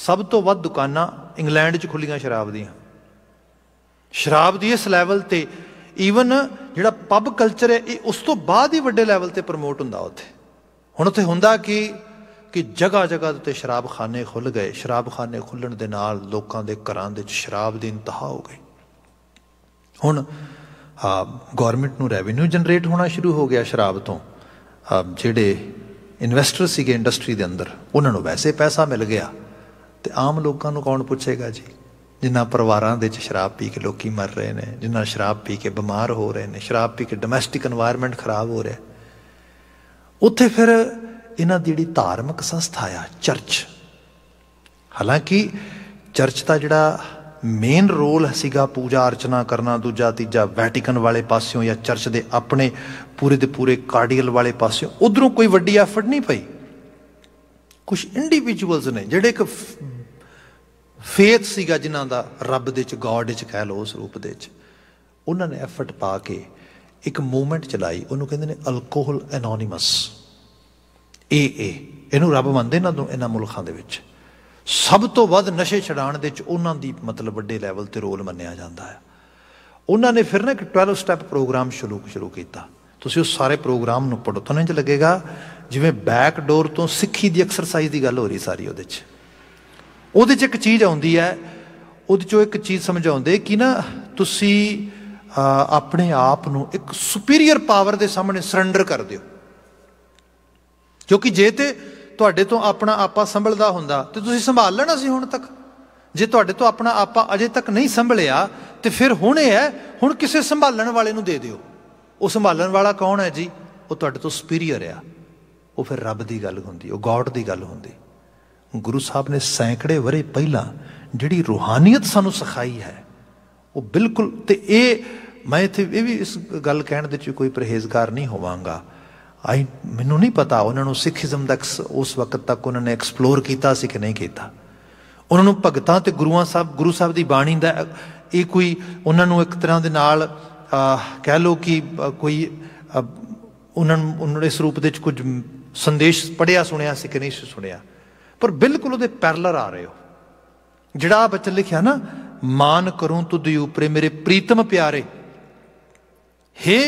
ਸਭ ਤੋਂ ਵੱਧ ਦੁਕਾਨਾਂ ਇੰਗਲੈਂਡ 'ਚ ਖੁੱਲੀਆਂ ਸ਼ਰਾਬ ਦੀਆਂ ਸ਼ਰਾਬ ਦੀ ਇਸ ਲੈਵਲ ਤੇ ਈਵਨ ਜਿਹੜਾ ਪਬ ਕਲਚਰ ਹੈ ਇਹ ਉਸ ਤੋਂ ਬਾਅਦ ਹੀ ਵੱਡੇ ਲੈਵਲ ਤੇ ਪ੍ਰਮੋਟ ਹੁੰਦਾ ਉੱਥੇ ਹੁਣ ਉੱਥੇ ਹੁੰਦਾ ਕਿ ਕਿ ਜਗ੍ਹਾ ਜਗ੍ਹਾ ਤੇ ਸ਼ਰਾਬਖਾਨੇ ਖੁੱਲ ਗਏ ਸ਼ਰਾਬਖਾਨੇ ਖੁੱਲਣ ਦੇ ਨਾਲ ਲੋਕਾਂ ਦੇ ਘਰਾਂ ਦੇ ਵਿੱਚ ਸ਼ਰਾਬ ਦੀ ਇੰਤਹਾ ਹੋ ਗਈ ਹੁਣ ਗਵਰਨਮੈਂਟ ਨੂੰ ਰੈਵਨਿਊ ਜਨਰੇਟ ਹੋਣਾ ਸ਼ੁਰੂ ਹੋ ਗਿਆ ਸ਼ਰਾਬ ਤੋਂ ਜਿਹੜੇ ਇਨਵੈਸਟਰ ਸੀਗੇ ਇੰਡਸਟਰੀ ਦੇ ਅੰਦਰ ਉਹਨਾਂ ਨੂੰ ਵੈਸੇ ਪੈਸਾ ਮਿਲ ਗਿਆ ਤੇ ਆਮ ਲੋਕਾਂ ਨੂੰ ਕੌਣ ਪੁੱਛੇਗਾ ਜੀ ਜਿਨ੍ਹਾਂ ਪਰਿਵਾਰਾਂ ਦੇ ਵਿੱਚ ਸ਼ਰਾਬ ਪੀ ਕੇ ਲੋਕੀ ਮਰ ਰਹੇ ਨੇ ਜਿਨ੍ਹਾਂ ਸ਼ਰਾਬ ਪੀ ਕੇ ਬਿਮਾਰ ਹੋ ਰਹੇ ਨੇ ਸ਼ਰਾਬ ਪੀ ਕੇ ਡੋਮੈਸਟਿਕ এনवायरमेंट ਖਰਾਬ ਹੋ ਰਿਹਾ ਉੱਥੇ ਫਿਰ ਇਹਨਾਂ ਦੀ ਜਿਹੜੀ ਧਾਰਮਿਕ ਸੰਸਥਾ ਆ ਚਰਚ ਹਾਲਾਂਕਿ ਚਰਚ ਦਾ ਜਿਹੜਾ ਮੇਨ ਰੋਲ ਸੀਗਾ ਪੂਜਾ ਅਰਚਨਾ ਕਰਨਾ ਦੂਜਾ ਤੀਜਾ ਵੈਟਿਕਨ ਵਾਲੇ ਪਾਸਿਓਂ ਜਾਂ ਚਰਚ ਦੇ ਆਪਣੇ ਪੂਰੇ ਦੇ ਪੂਰੇ ਕਾਰਡੀਅਲ ਵਾਲੇ ਪਾਸਿਓਂ ਉਧਰੋਂ ਕੋਈ ਵੱਡੀ ਐਫਰਟ ਨਹੀਂ ਪਈ ਕੁਝ ਇੰਡੀਵਿਜੂਅਲਸ ਨੇ ਜਿਹੜੇ ਇੱਕ ਫੇਥ ਸੀਗਾ ਜਿਨ੍ਹਾਂ ਦਾ ਰੱਬ ਦੇ ਚ ਗੋਡ ਵਿੱਚ ਕਹਿ ਲੋ ਉਸ ਰੂਪ ਦੇ ਵਿੱਚ ਉਹਨਾਂ ਨੇ ਐਫਰਟ ਪਾ ਕੇ ਇੱਕ ਮੂਵਮੈਂਟ ਚਲਾਈ ਉਹਨੂੰ ਕਹਿੰਦੇ ਨੇ ਅਲਕੋਹਲ ਐਨੋਨਿਮਸ ਏ ਏ ਇਹਨੂੰ ਰੱਬ ਮੰਨਦੇ ਨਾ ਇਹਨਾਂ ਮੁਲਕਾਂ ਦੇ ਵਿੱਚ ਸਭ ਤੋਂ ਵੱਧ ਨਸ਼ੇ ਛਡਾਉਣ ਦੇ ਵਿੱਚ ਉਹਨਾਂ ਦੀ ਮਤਲਬ ਵੱਡੇ ਲੈਵਲ ਤੇ ਰੋਲ ਮੰਨਿਆ ਜਾਂਦਾ ਹੈ ਉਹਨਾਂ ਨੇ ਫਿਰ ਨਾ ਇੱਕ 12 ਸਟੈਪ ਪ੍ਰੋਗਰਾਮ ਸ਼ੁਰੂ ਸ਼ੁਰੂ ਕੀਤਾ ਤੁਸੀਂ ਉਹ ਸਾਰੇ ਪ੍ਰੋਗਰਾਮ ਨੂੰ ਪੜੋ ਤੁਹਾਨੂੰ ਇੰਜ ਲੱਗੇਗਾ ਜਿਵੇਂ ਬੈਕ ਡੋਰ ਤੋਂ ਸਿੱਖੀ ਦੀ ਐਕਸਰਸਾਈਜ਼ ਦੀ ਗੱਲ ਹੋ ਰਹੀ ਸਾਰੀ ਉਹਦੇ ਵਿੱਚ ਉਹਦੇ 'ਚ ਇੱਕ ਚੀਜ਼ ਆਉਂਦੀ ਹੈ ਉਹਦੇ 'ਚੋਂ ਇੱਕ ਚੀਜ਼ ਸਮਝਾਉਂਦੇ ਕਿ ਨਾ ਤੁਸੀਂ ਆਪਣੇ ਆਪ ਨੂੰ ਇੱਕ ਸੁਪੀਰੀਅਰ ਪਾਵਰ ਦੇ ਸਾਹਮਣੇ ਸਰੈਂਡਰ ਕਰ ਦਿਓ ਕਿਉਂਕਿ ਜੇ ਤੇ ਤੁਹਾਡੇ ਤੋਂ ਆਪਣਾ ਆਪਾ ਸੰਭਲਦਾ ਹੁੰਦਾ ਤੇ ਤੁਸੀਂ ਸੰਭਾਲ ਲੈਣਾ ਸੀ ਹੁਣ ਤੱਕ ਜੇ ਤੁਹਾਡੇ ਤੋਂ ਆਪਣਾ ਆਪਾ ਅਜੇ ਤੱਕ ਨਹੀਂ ਸੰਭਲਿਆ ਤੇ ਫਿਰ ਹੁਣ ਇਹ ਹੈ ਹੁਣ ਕਿਸੇ ਸੰਭਾਲਣ ਵਾਲੇ ਨੂੰ ਦੇ ਦਿਓ ਉਹ ਸੰਭਾਲਣ ਵਾਲਾ ਕੌਣ ਹੈ ਜੀ ਉਹ ਤੁਹਾਡੇ ਤੋਂ ਸੁਪੀਰੀਅਰ ਆ ਉਹ ਫਿਰ ਰੱਬ ਦੀ ਗੱਲ ਹੁੰਦੀ ਉਹ ਗੋਡ ਦੀ ਗੱਲ ਹੁੰਦੀ ਗੁਰੂ ਸਾਹਿਬ ਨੇ ਸੈਂਕੜੇ ਵਰੇ ਪਹਿਲਾਂ ਜਿਹੜੀ ਰੂਹਾਨੀਅਤ ਸਾਨੂੰ ਸਿਖਾਈ ਹੈ ਉਹ ਬਿਲਕੁਲ ਤੇ ਇਹ ਮੈਂ ਇਹ ਵੀ ਇਸ ਗੱਲ ਕਹਿਣ ਦੇ ਵਿੱਚ ਕੋਈ ਪਰਹੇਜ਼ਗਾਰ ਨਹੀਂ ਹੋਵਾਂਗਾ ਆਈ ਮੈਨੂੰ ਨਹੀਂ ਪਤਾ ਉਹਨਾਂ ਨੂੰ ਸਿੱਖੀਜ਼ਮ ਦਾ ਉਸ ਵਕਤ ਤੱਕ ਉਹਨਾਂ ਨੇ ਐਕਸਪਲੋਰ ਕੀਤਾ ਸੀ ਕਿ ਨਹੀਂ ਕੀਤਾ ਉਹਨਾਂ ਨੂੰ ਭਗਤਾਂ ਤੇ ਗੁਰੂਆਂ ਸਾਹਿਬ ਗੁਰੂ ਸਾਹਿਬ ਦੀ ਬਾਣੀ ਦਾ ਇਹ ਕੋਈ ਉਹਨਾਂ ਨੂੰ ਇੱਕ ਤਰ੍ਹਾਂ ਦੇ ਨਾਲ ਕਹਿ ਲੋ ਕਿ ਕੋਈ ਉਹਨਾਂ ਉਹਨਾਂ ਦੇ ਸਰੂਪ ਦੇ ਵਿੱਚ ਕੁਝ ਸੰਦੇਸ਼ ਪੜਿਆ ਸੁਣਿਆ ਸੀ ਕਿ ਨਹੀਂ ਸੁਣਿਆ ਪਰ ਬਿਲਕੁਲ ਉਹਦੇ ਪੈਰਲਰ ਆ ਰਹੇ ਹੋ ਜਿਹੜਾ ਬਚਨ ਲਿਖਿਆ ਨਾ ਮਾਨ ਕਰੂੰ ਤੁਧ ਉਪਰੇ ਮੇਰੇ ਪ੍ਰੀਤਮ ਪਿਆਰੇ ਹੇ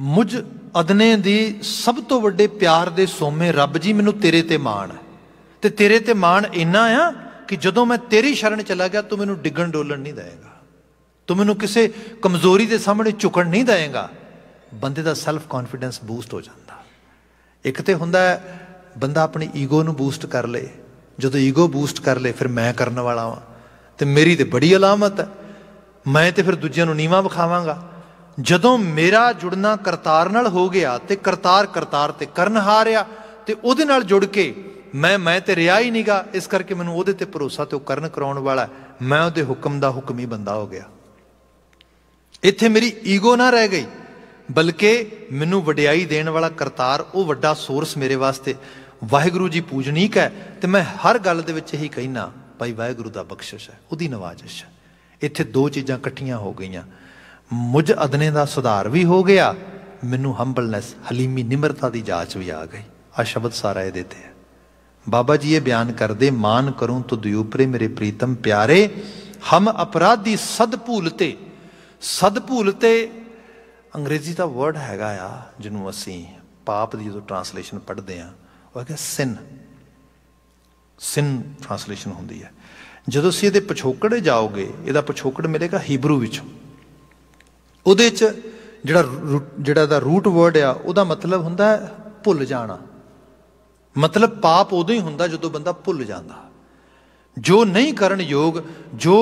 ਮੁਝ ਅਦਨੇ ਦੀ ਸਭ ਤੋਂ ਵੱਡੇ ਪਿਆਰ ਦੇ ਸੋਮੇ ਰੱਬ ਜੀ ਮੈਨੂੰ ਤੇਰੇ ਤੇ ਮਾਣ ਹੈ ਤੇ ਤੇਰੇ ਤੇ ਮਾਣ ਇੰਨਾ ਆ ਕਿ ਜਦੋਂ ਮੈਂ ਤੇਰੀ ਸ਼ਰਨ ਚਲਾ ਗਿਆ ਤੂੰ ਮੈਨੂੰ ਡਿੱਗਣ ਡੋਲਣ ਨਹੀਂ ਦੇਏਗਾ ਤੂੰ ਮੈਨੂੰ ਕਿਸੇ ਕਮਜ਼ੋਰੀ ਦੇ ਸਾਹਮਣੇ ਝੁਕਣ ਨਹੀਂ ਦੇਏਗਾ ਬੰਦੇ ਦਾ ਸੈਲਫ ਕੌਨਫੀਡੈਂਸ ਬੂਸਟ ਹੋ ਜਾਂਦਾ ਇੱਕ ਤੇ ਹੁੰਦਾ ਬੰਦਾ ਆਪਣੀ ਈਗੋ ਨੂੰ ਬੂਸਟ ਕਰ ਲੇ ਜਦੋਂ ਈਗੋ ਬੂਸਟ ਕਰ ਲੇ ਫਿਰ ਮੈਂ ਕਰਨ ਵਾਲਾ ਤੇ ਮੇਰੀ ਤੇ ਬੜੀ ਅਲਾਮਤ ਹੈ ਮੈਂ ਤੇ ਫਿਰ ਦੂਜਿਆਂ ਨੂੰ ਨੀਵਾ ਵਿਖਾਵਾਂਗਾ ਜਦੋਂ ਮੇਰਾ ਜੁੜਨਾ ਕਰਤਾਰ ਨਾਲ ਹੋ ਗਿਆ ਤੇ ਕਰਤਾਰ ਕਰਤਾਰ ਤੇ ਕਰਨ ਹਾਰਿਆ ਤੇ ਉਹਦੇ ਨਾਲ ਜੁੜ ਕੇ ਮੈਂ ਮੈਂ ਤੇ ਰਿਆ ਹੀ ਨਹੀਂਗਾ ਇਸ ਕਰਕੇ ਮੈਨੂੰ ਉਹਦੇ ਤੇ ਭਰੋਸਾ ਤੇ ਉਹ ਕਰਨ ਕਰਾਉਣ ਵਾਲਾ ਮੈਂ ਉਹਦੇ ਹੁਕਮ ਦਾ ਹੁਕਮੀ ਬੰਦਾ ਹੋ ਗਿਆ ਇੱਥੇ ਮੇਰੀ ਈਗੋ ਨਾ ਰਹਿ ਗਈ ਬਲਕਿ ਮੈਨੂੰ ਵਡਿਆਈ ਦੇਣ ਵਾਲਾ ਕਰਤਾਰ ਉਹ ਵੱਡਾ ਸੋਰਸ ਮੇਰੇ ਵਾਸਤੇ ਵਾਹਿਗੁਰੂ ਜੀ ਪੂਜਨੀਕ ਹੈ ਤੇ ਮੈਂ ਹਰ ਗੱਲ ਦੇ ਵਿੱਚ ਇਹੀ ਕਹਿਣਾ ਭਾਈ ਵਾਹਿਗੁਰੂ ਦਾ ਬਖਸ਼ਿਸ਼ ਹੈ ਉਹਦੀ ਨਵਾਜ਼ਿਸ਼ ਹੈ ਇੱਥੇ ਦੋ ਚੀਜ਼ਾਂ ਇਕੱਠੀਆਂ ਹੋ ਗਈਆਂ ਮੁਝ ਅਦਨੇ ਦਾ ਸੁਧਾਰ ਵੀ ਹੋ ਗਿਆ ਮੈਨੂੰ ਹੰਬਲਨੈਸ ਹਲੀਮੀ ਨਿਮਰਤਾ ਦੀ ਜਾਂਚ ਵੀ ਆ ਗਈ ਆ ਸ਼ਬਦ ਸਾਰਾ ਇਹ ਦਿੱਤੇ ਆ ਬਾਬਾ ਜੀ ਇਹ ਬਿਆਨ ਕਰਦੇ ਮਾਨ ਕਰੂੰ ਤੋ ਦਿਉਪਰੇ ਮੇਰੇ ਪ੍ਰੀਤਮ ਪਿਆਰੇ ਹਮ ਅਪਰਾਧੀ ਸਦ ਭੂਲਤੇ ਸਦ ਭੂਲਤੇ ਅੰਗਰੇਜ਼ੀ ਦਾ ਵਰਡ ਹੈਗਾ ਆ ਜਿਹਨੂੰ ਅਸੀਂ ਪਾਪ ਦੀ ਜਦੋਂ ਟਰਾਂਸਲੇਸ਼ਨ ਪੜ੍ਹਦੇ ਆ ਉਹ ਹੈਗਾ ਸਿਨ ਸਿਨ ਟਰਾਂਸਲੇਸ਼ਨ ਹੁੰਦੀ ਹੈ ਜਦੋਂ ਅਸੀਂ ਇਹਦੇ ਪਿਛੋਕੜੇ ਜਾਓਗੇ ਇਹਦਾ ਪਿਛੋਕੜ ਮਿਲੇਗਾ ਹੀਬਰੂ ਵਿੱਚੋਂ ਉਹਦੇ 'ਚ ਜਿਹੜਾ ਜਿਹੜਾ ਦਾ ਰੂਟ ਵਰਡ ਆ ਉਹਦਾ ਮਤਲਬ ਹੁੰਦਾ ਭੁੱਲ ਜਾਣਾ ਮਤਲਬ ਪਾਪ ਉਦੋਂ ਹੀ ਹੁੰਦਾ ਜਦੋਂ ਬੰਦਾ ਭੁੱਲ ਜਾਂਦਾ ਜੋ ਨਹੀਂ ਕਰਨ ਯੋਗ ਜੋ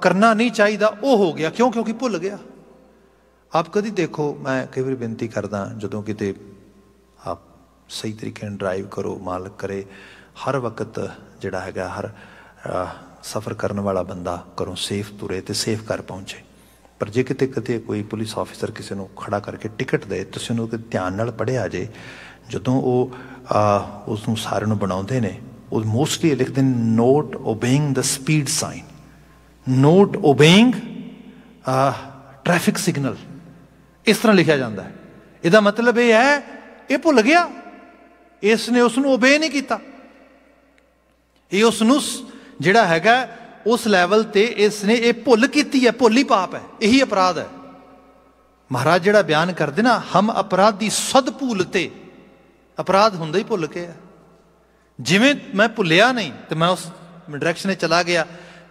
ਕਰਨਾ ਨਹੀਂ ਚਾਹੀਦਾ ਉਹ ਹੋ ਗਿਆ ਕਿਉਂ ਕਿਉਂਕਿ ਭੁੱਲ ਗਿਆ ਆਪ ਕਦੀ ਦੇਖੋ ਮੈਂ ਕਈ ਵਾਰ ਬੇਨਤੀ ਕਰਦਾ ਜਦੋਂ ਕਿਤੇ ਆਪ ਸਹੀ ਤਰੀਕੇ ਨਾਲ ਡਰਾਈਵ ਕਰੋ ਮਾਲਕ ਕਰੇ ਹਰ ਵਕਤ ਜਿਹੜਾ ਹੈਗਾ ਹਰ ਸਫ਼ਰ ਕਰਨ ਵਾਲਾ ਬੰਦਾ ਕਰੋ ਸੇਫ ਤੁਰੇ ਤੇ ਸੇਫ ਕਰ ਪਹੁੰਚੇ ਪਰ ਜੇ ਕਿਤੇ ਕਿਤੇ ਕੋਈ ਪੁਲਿਸ ਆਫੀਸਰ ਕਿਸੇ ਨੂੰ ਖੜਾ ਕਰਕੇ ਟਿਕਟ ਦੇ ਤੁਸੀਂ ਉਹਨੂੰ ਕਿ ਧਿਆਨ ਨਾਲ ਪੜਿਆ ਜੇ ਜਦੋਂ ਉਹ ਉਸ ਨੂੰ ਸਾਰਿਆਂ ਨੂੰ ਬਣਾਉਂਦੇ ਨੇ ਉਹ ਮੋਸਟਲੀ ਲਿਖਦੇ ਨੇ not obeying the speed sign not obeying traffic signal ਇਸ ਤਰ੍ਹਾਂ ਲਿਖਿਆ ਜਾਂਦਾ ਹੈ ਇਹਦਾ ਮਤਲਬ ਇਹ ਹੈ ਇਹ ਭੁੱਲ ਗਿਆ ਇਸ ਨੇ ਉਸ ਨੂੰ ਓਬੇ ਨਹੀਂ ਕੀਤਾ ਇਹ ਉਸ ਨੂੰ ਜਿਹੜਾ ਹੈਗਾ ਉਸ ਲੈਵਲ ਤੇ ਇਸ ਨੇ ਇਹ ਭੁੱਲ ਕੀਤੀ ਹੈ ਭੁੱਲੀ ਪਾਪ ਹੈ ਇਹੀ ਅਪਰਾਧ ਹੈ ਮਹਾਰਾਜ ਜਿਹੜਾ ਬਿਆਨ ਕਰਦੇ ਨਾ ਹਮ ਅਪਰਾਧ ਦੀ ਸਦ ਭੁੱਲ ਤੇ ਅਪਰਾਧ ਹੁੰਦਾ ਹੀ ਭੁੱਲ ਕੇ ਆ ਜਿਵੇਂ ਮੈਂ ਭੁੱਲਿਆ ਨਹੀਂ ਤੇ ਮੈਂ ਉਸ ਡਾਇਰੈਕਸ਼ਨ 'ਤੇ ਚਲਾ ਗਿਆ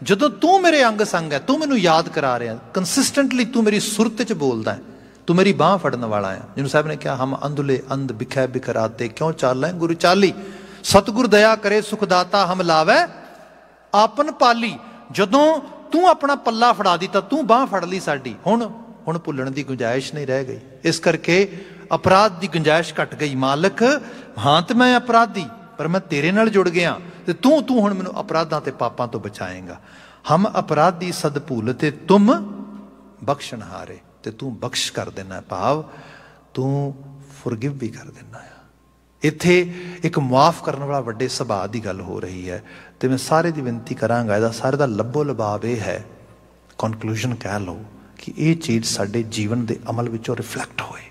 ਜਦੋਂ ਤੂੰ ਮੇਰੇ ਅੰਗ ਸੰਗ ਹੈ ਤੂੰ ਮੈਨੂੰ ਯਾਦ ਕਰਾ ਰਿਹਾ ਕੰਸਿਸਟੈਂਟਲੀ ਤੂੰ ਮੇਰੀ ਸੁਰਤ 'ਚ ਬੋਲਦਾ ਹੈ ਤੂੰ ਮੇਰੀ ਬਾਹ ਫੜਨ ਵਾਲਾ ਹੈ ਜਿਹਨੂੰ ਸਾਹਿਬ ਨੇ ਕਿਹਾ ਹਮ ਅੰਧਲੇ ਅੰਧ ਬਿਖੈ ਬਿਖਰਾਤੇ ਕਿਉਂ ਚੱਲ ਲੈ ਗੁਰੂ ਚਾਲੀ ਸਤਗੁਰ ਦਇਆ ਕਰੇ ਸੁਖਦਾਤਾ ਹਮ ਲਾਵੇ ਆਪਨ ਪਾਲੀ ਜਦੋਂ ਤੂੰ ਆਪਣਾ ਪੱਲਾ ਫੜਾ ਦਿੱਤਾ ਤੂੰ ਬਾਹ ਫੜ ਲਈ ਸਾਡੀ ਹੁਣ ਹੁਣ ਭੁੱਲਣ ਦੀ ਗੁੰਜਾਇਸ਼ ਨਹੀਂ ਰਹਿ ਗਈ ਇਸ ਕਰਕੇ ਅਪਰਾਧ ਦੀ ਗੁੰਜਾਇਸ਼ ਘਟ ਗਈ ਮਾਲਕ ਹਾਂ ਤੇ ਮੈਂ ਅਪਰਾਧੀ ਪਰ ਮੈਂ ਤੇਰੇ ਨਾਲ ਜੁੜ ਗਿਆ ਤੇ ਤੂੰ ਤੂੰ ਹੁਣ ਮੈਨੂੰ ਅਪਰਾਧਾਂ ਤੇ ਪਾਪਾਂ ਤੋਂ ਬਚਾਏਂਗਾ ਹਮ ਅਪਰਾਧੀ ਸਦ ਭੁੱਲ ਤੇ ਤੁਮ ਬਖਸ਼ਣਹਾਰੇ ਤੇ ਤੂੰ ਬਖਸ਼ ਕਰ ਦੇਣਾ ਭਾਵ ਤੂੰ ਫੋਰਗਿਵ ਵੀ ਕਰ ਦੇਣਾ ਹੈ ਇੱਥੇ ਇੱਕ ਮਾਫ ਕਰਨ ਵਾਲਾ ਵੱਡੇ ਸੁਭਾਅ ਦੀ ਗੱਲ ਹੋ ਰਹੀ ਹੈ ਤੇ ਮੈਂ ਸਾਰੇ ਦੀ ਬੇਨਤੀ ਕਰਾਂਗਾ ਇਹਦਾ ਸਾਰੇ ਦਾ ਲੱਭੋ ਲਬਾਬ ਇਹ ਹੈ ਕਨਕਲੂਜਨ ਕਹਿ ਲਓ ਕਿ ਇਹ ਚੀਜ਼ ਸਾਡੇ ਜੀਵਨ ਦੇ ਅਮਲ ਵਿੱਚੋਂ ਰਿਫਲੈਕਟ ਹੋਏ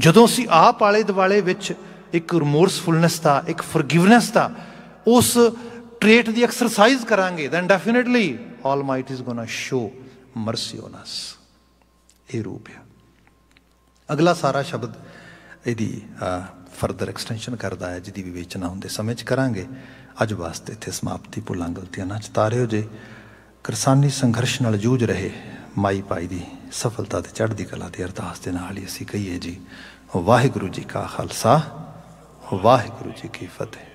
ਜਦੋਂ ਅਸੀਂ ਆਪ ਆਲੇ ਦੁਆਲੇ ਵਿੱਚ ਇੱਕ ਰਿਮੋਰਸਫੁਲਨੈਸ ਦਾ ਇੱਕ ਫੋਰਗਿਵਨੈਸ ਦਾ ਉਸ ਟ੍ਰੇਟ ਦੀ ਐਕਸਰਸਾਈਜ਼ ਕਰਾਂਗੇ then definitely almighty is gonna show mercy on us ਇਹ ਰੂਪ ਹੈ ਅਗਲਾ ਸਾਰਾ ਸ਼ਬਦ ਇਹਦੀ ਫਰਦਰ ਐਕਸਟੈਂਸ਼ਨ ਕਰਦਾ ਹੈ ਜਿਹਦੀ ਵਿਵੇਚਨਾ ਹੁੰਦੇ ਸਮੇਂ 'ਚ ਕਰਾਂਗੇ ਅੱਜ ਵਾਸਤੇ ਇੱਥੇ ਸਮਾਪਤੀ ਭੁੱਲਾਂ ਗਲਤੀਆਂ ਨਾ ਚਤਾਰਿਓ ਜੇ ਕਿਰਸਾਨੀ ਸੰਘਰਸ਼ ਨਾਲ ਜੂਝ ਰਹੇ ਮਾਈ ਪਾਈ ਦੀ ਸਫਲਤਾ ਤੇ ਚੜ੍ਹਦੀ ਕਲਾ ਦੀ ਅਰਦਾਸ ਦੇ ਨਾਲ ਹੀ ਅਸੀਂ ਕਹੀਏ ਜੀ ਵਾਹਿਗੁਰੂ ਜੀ ਕਾ ਖਾਲਸਾ ਵਾਹਿਗੁਰੂ ਜੀ ਕੀ ਫਤਿਹ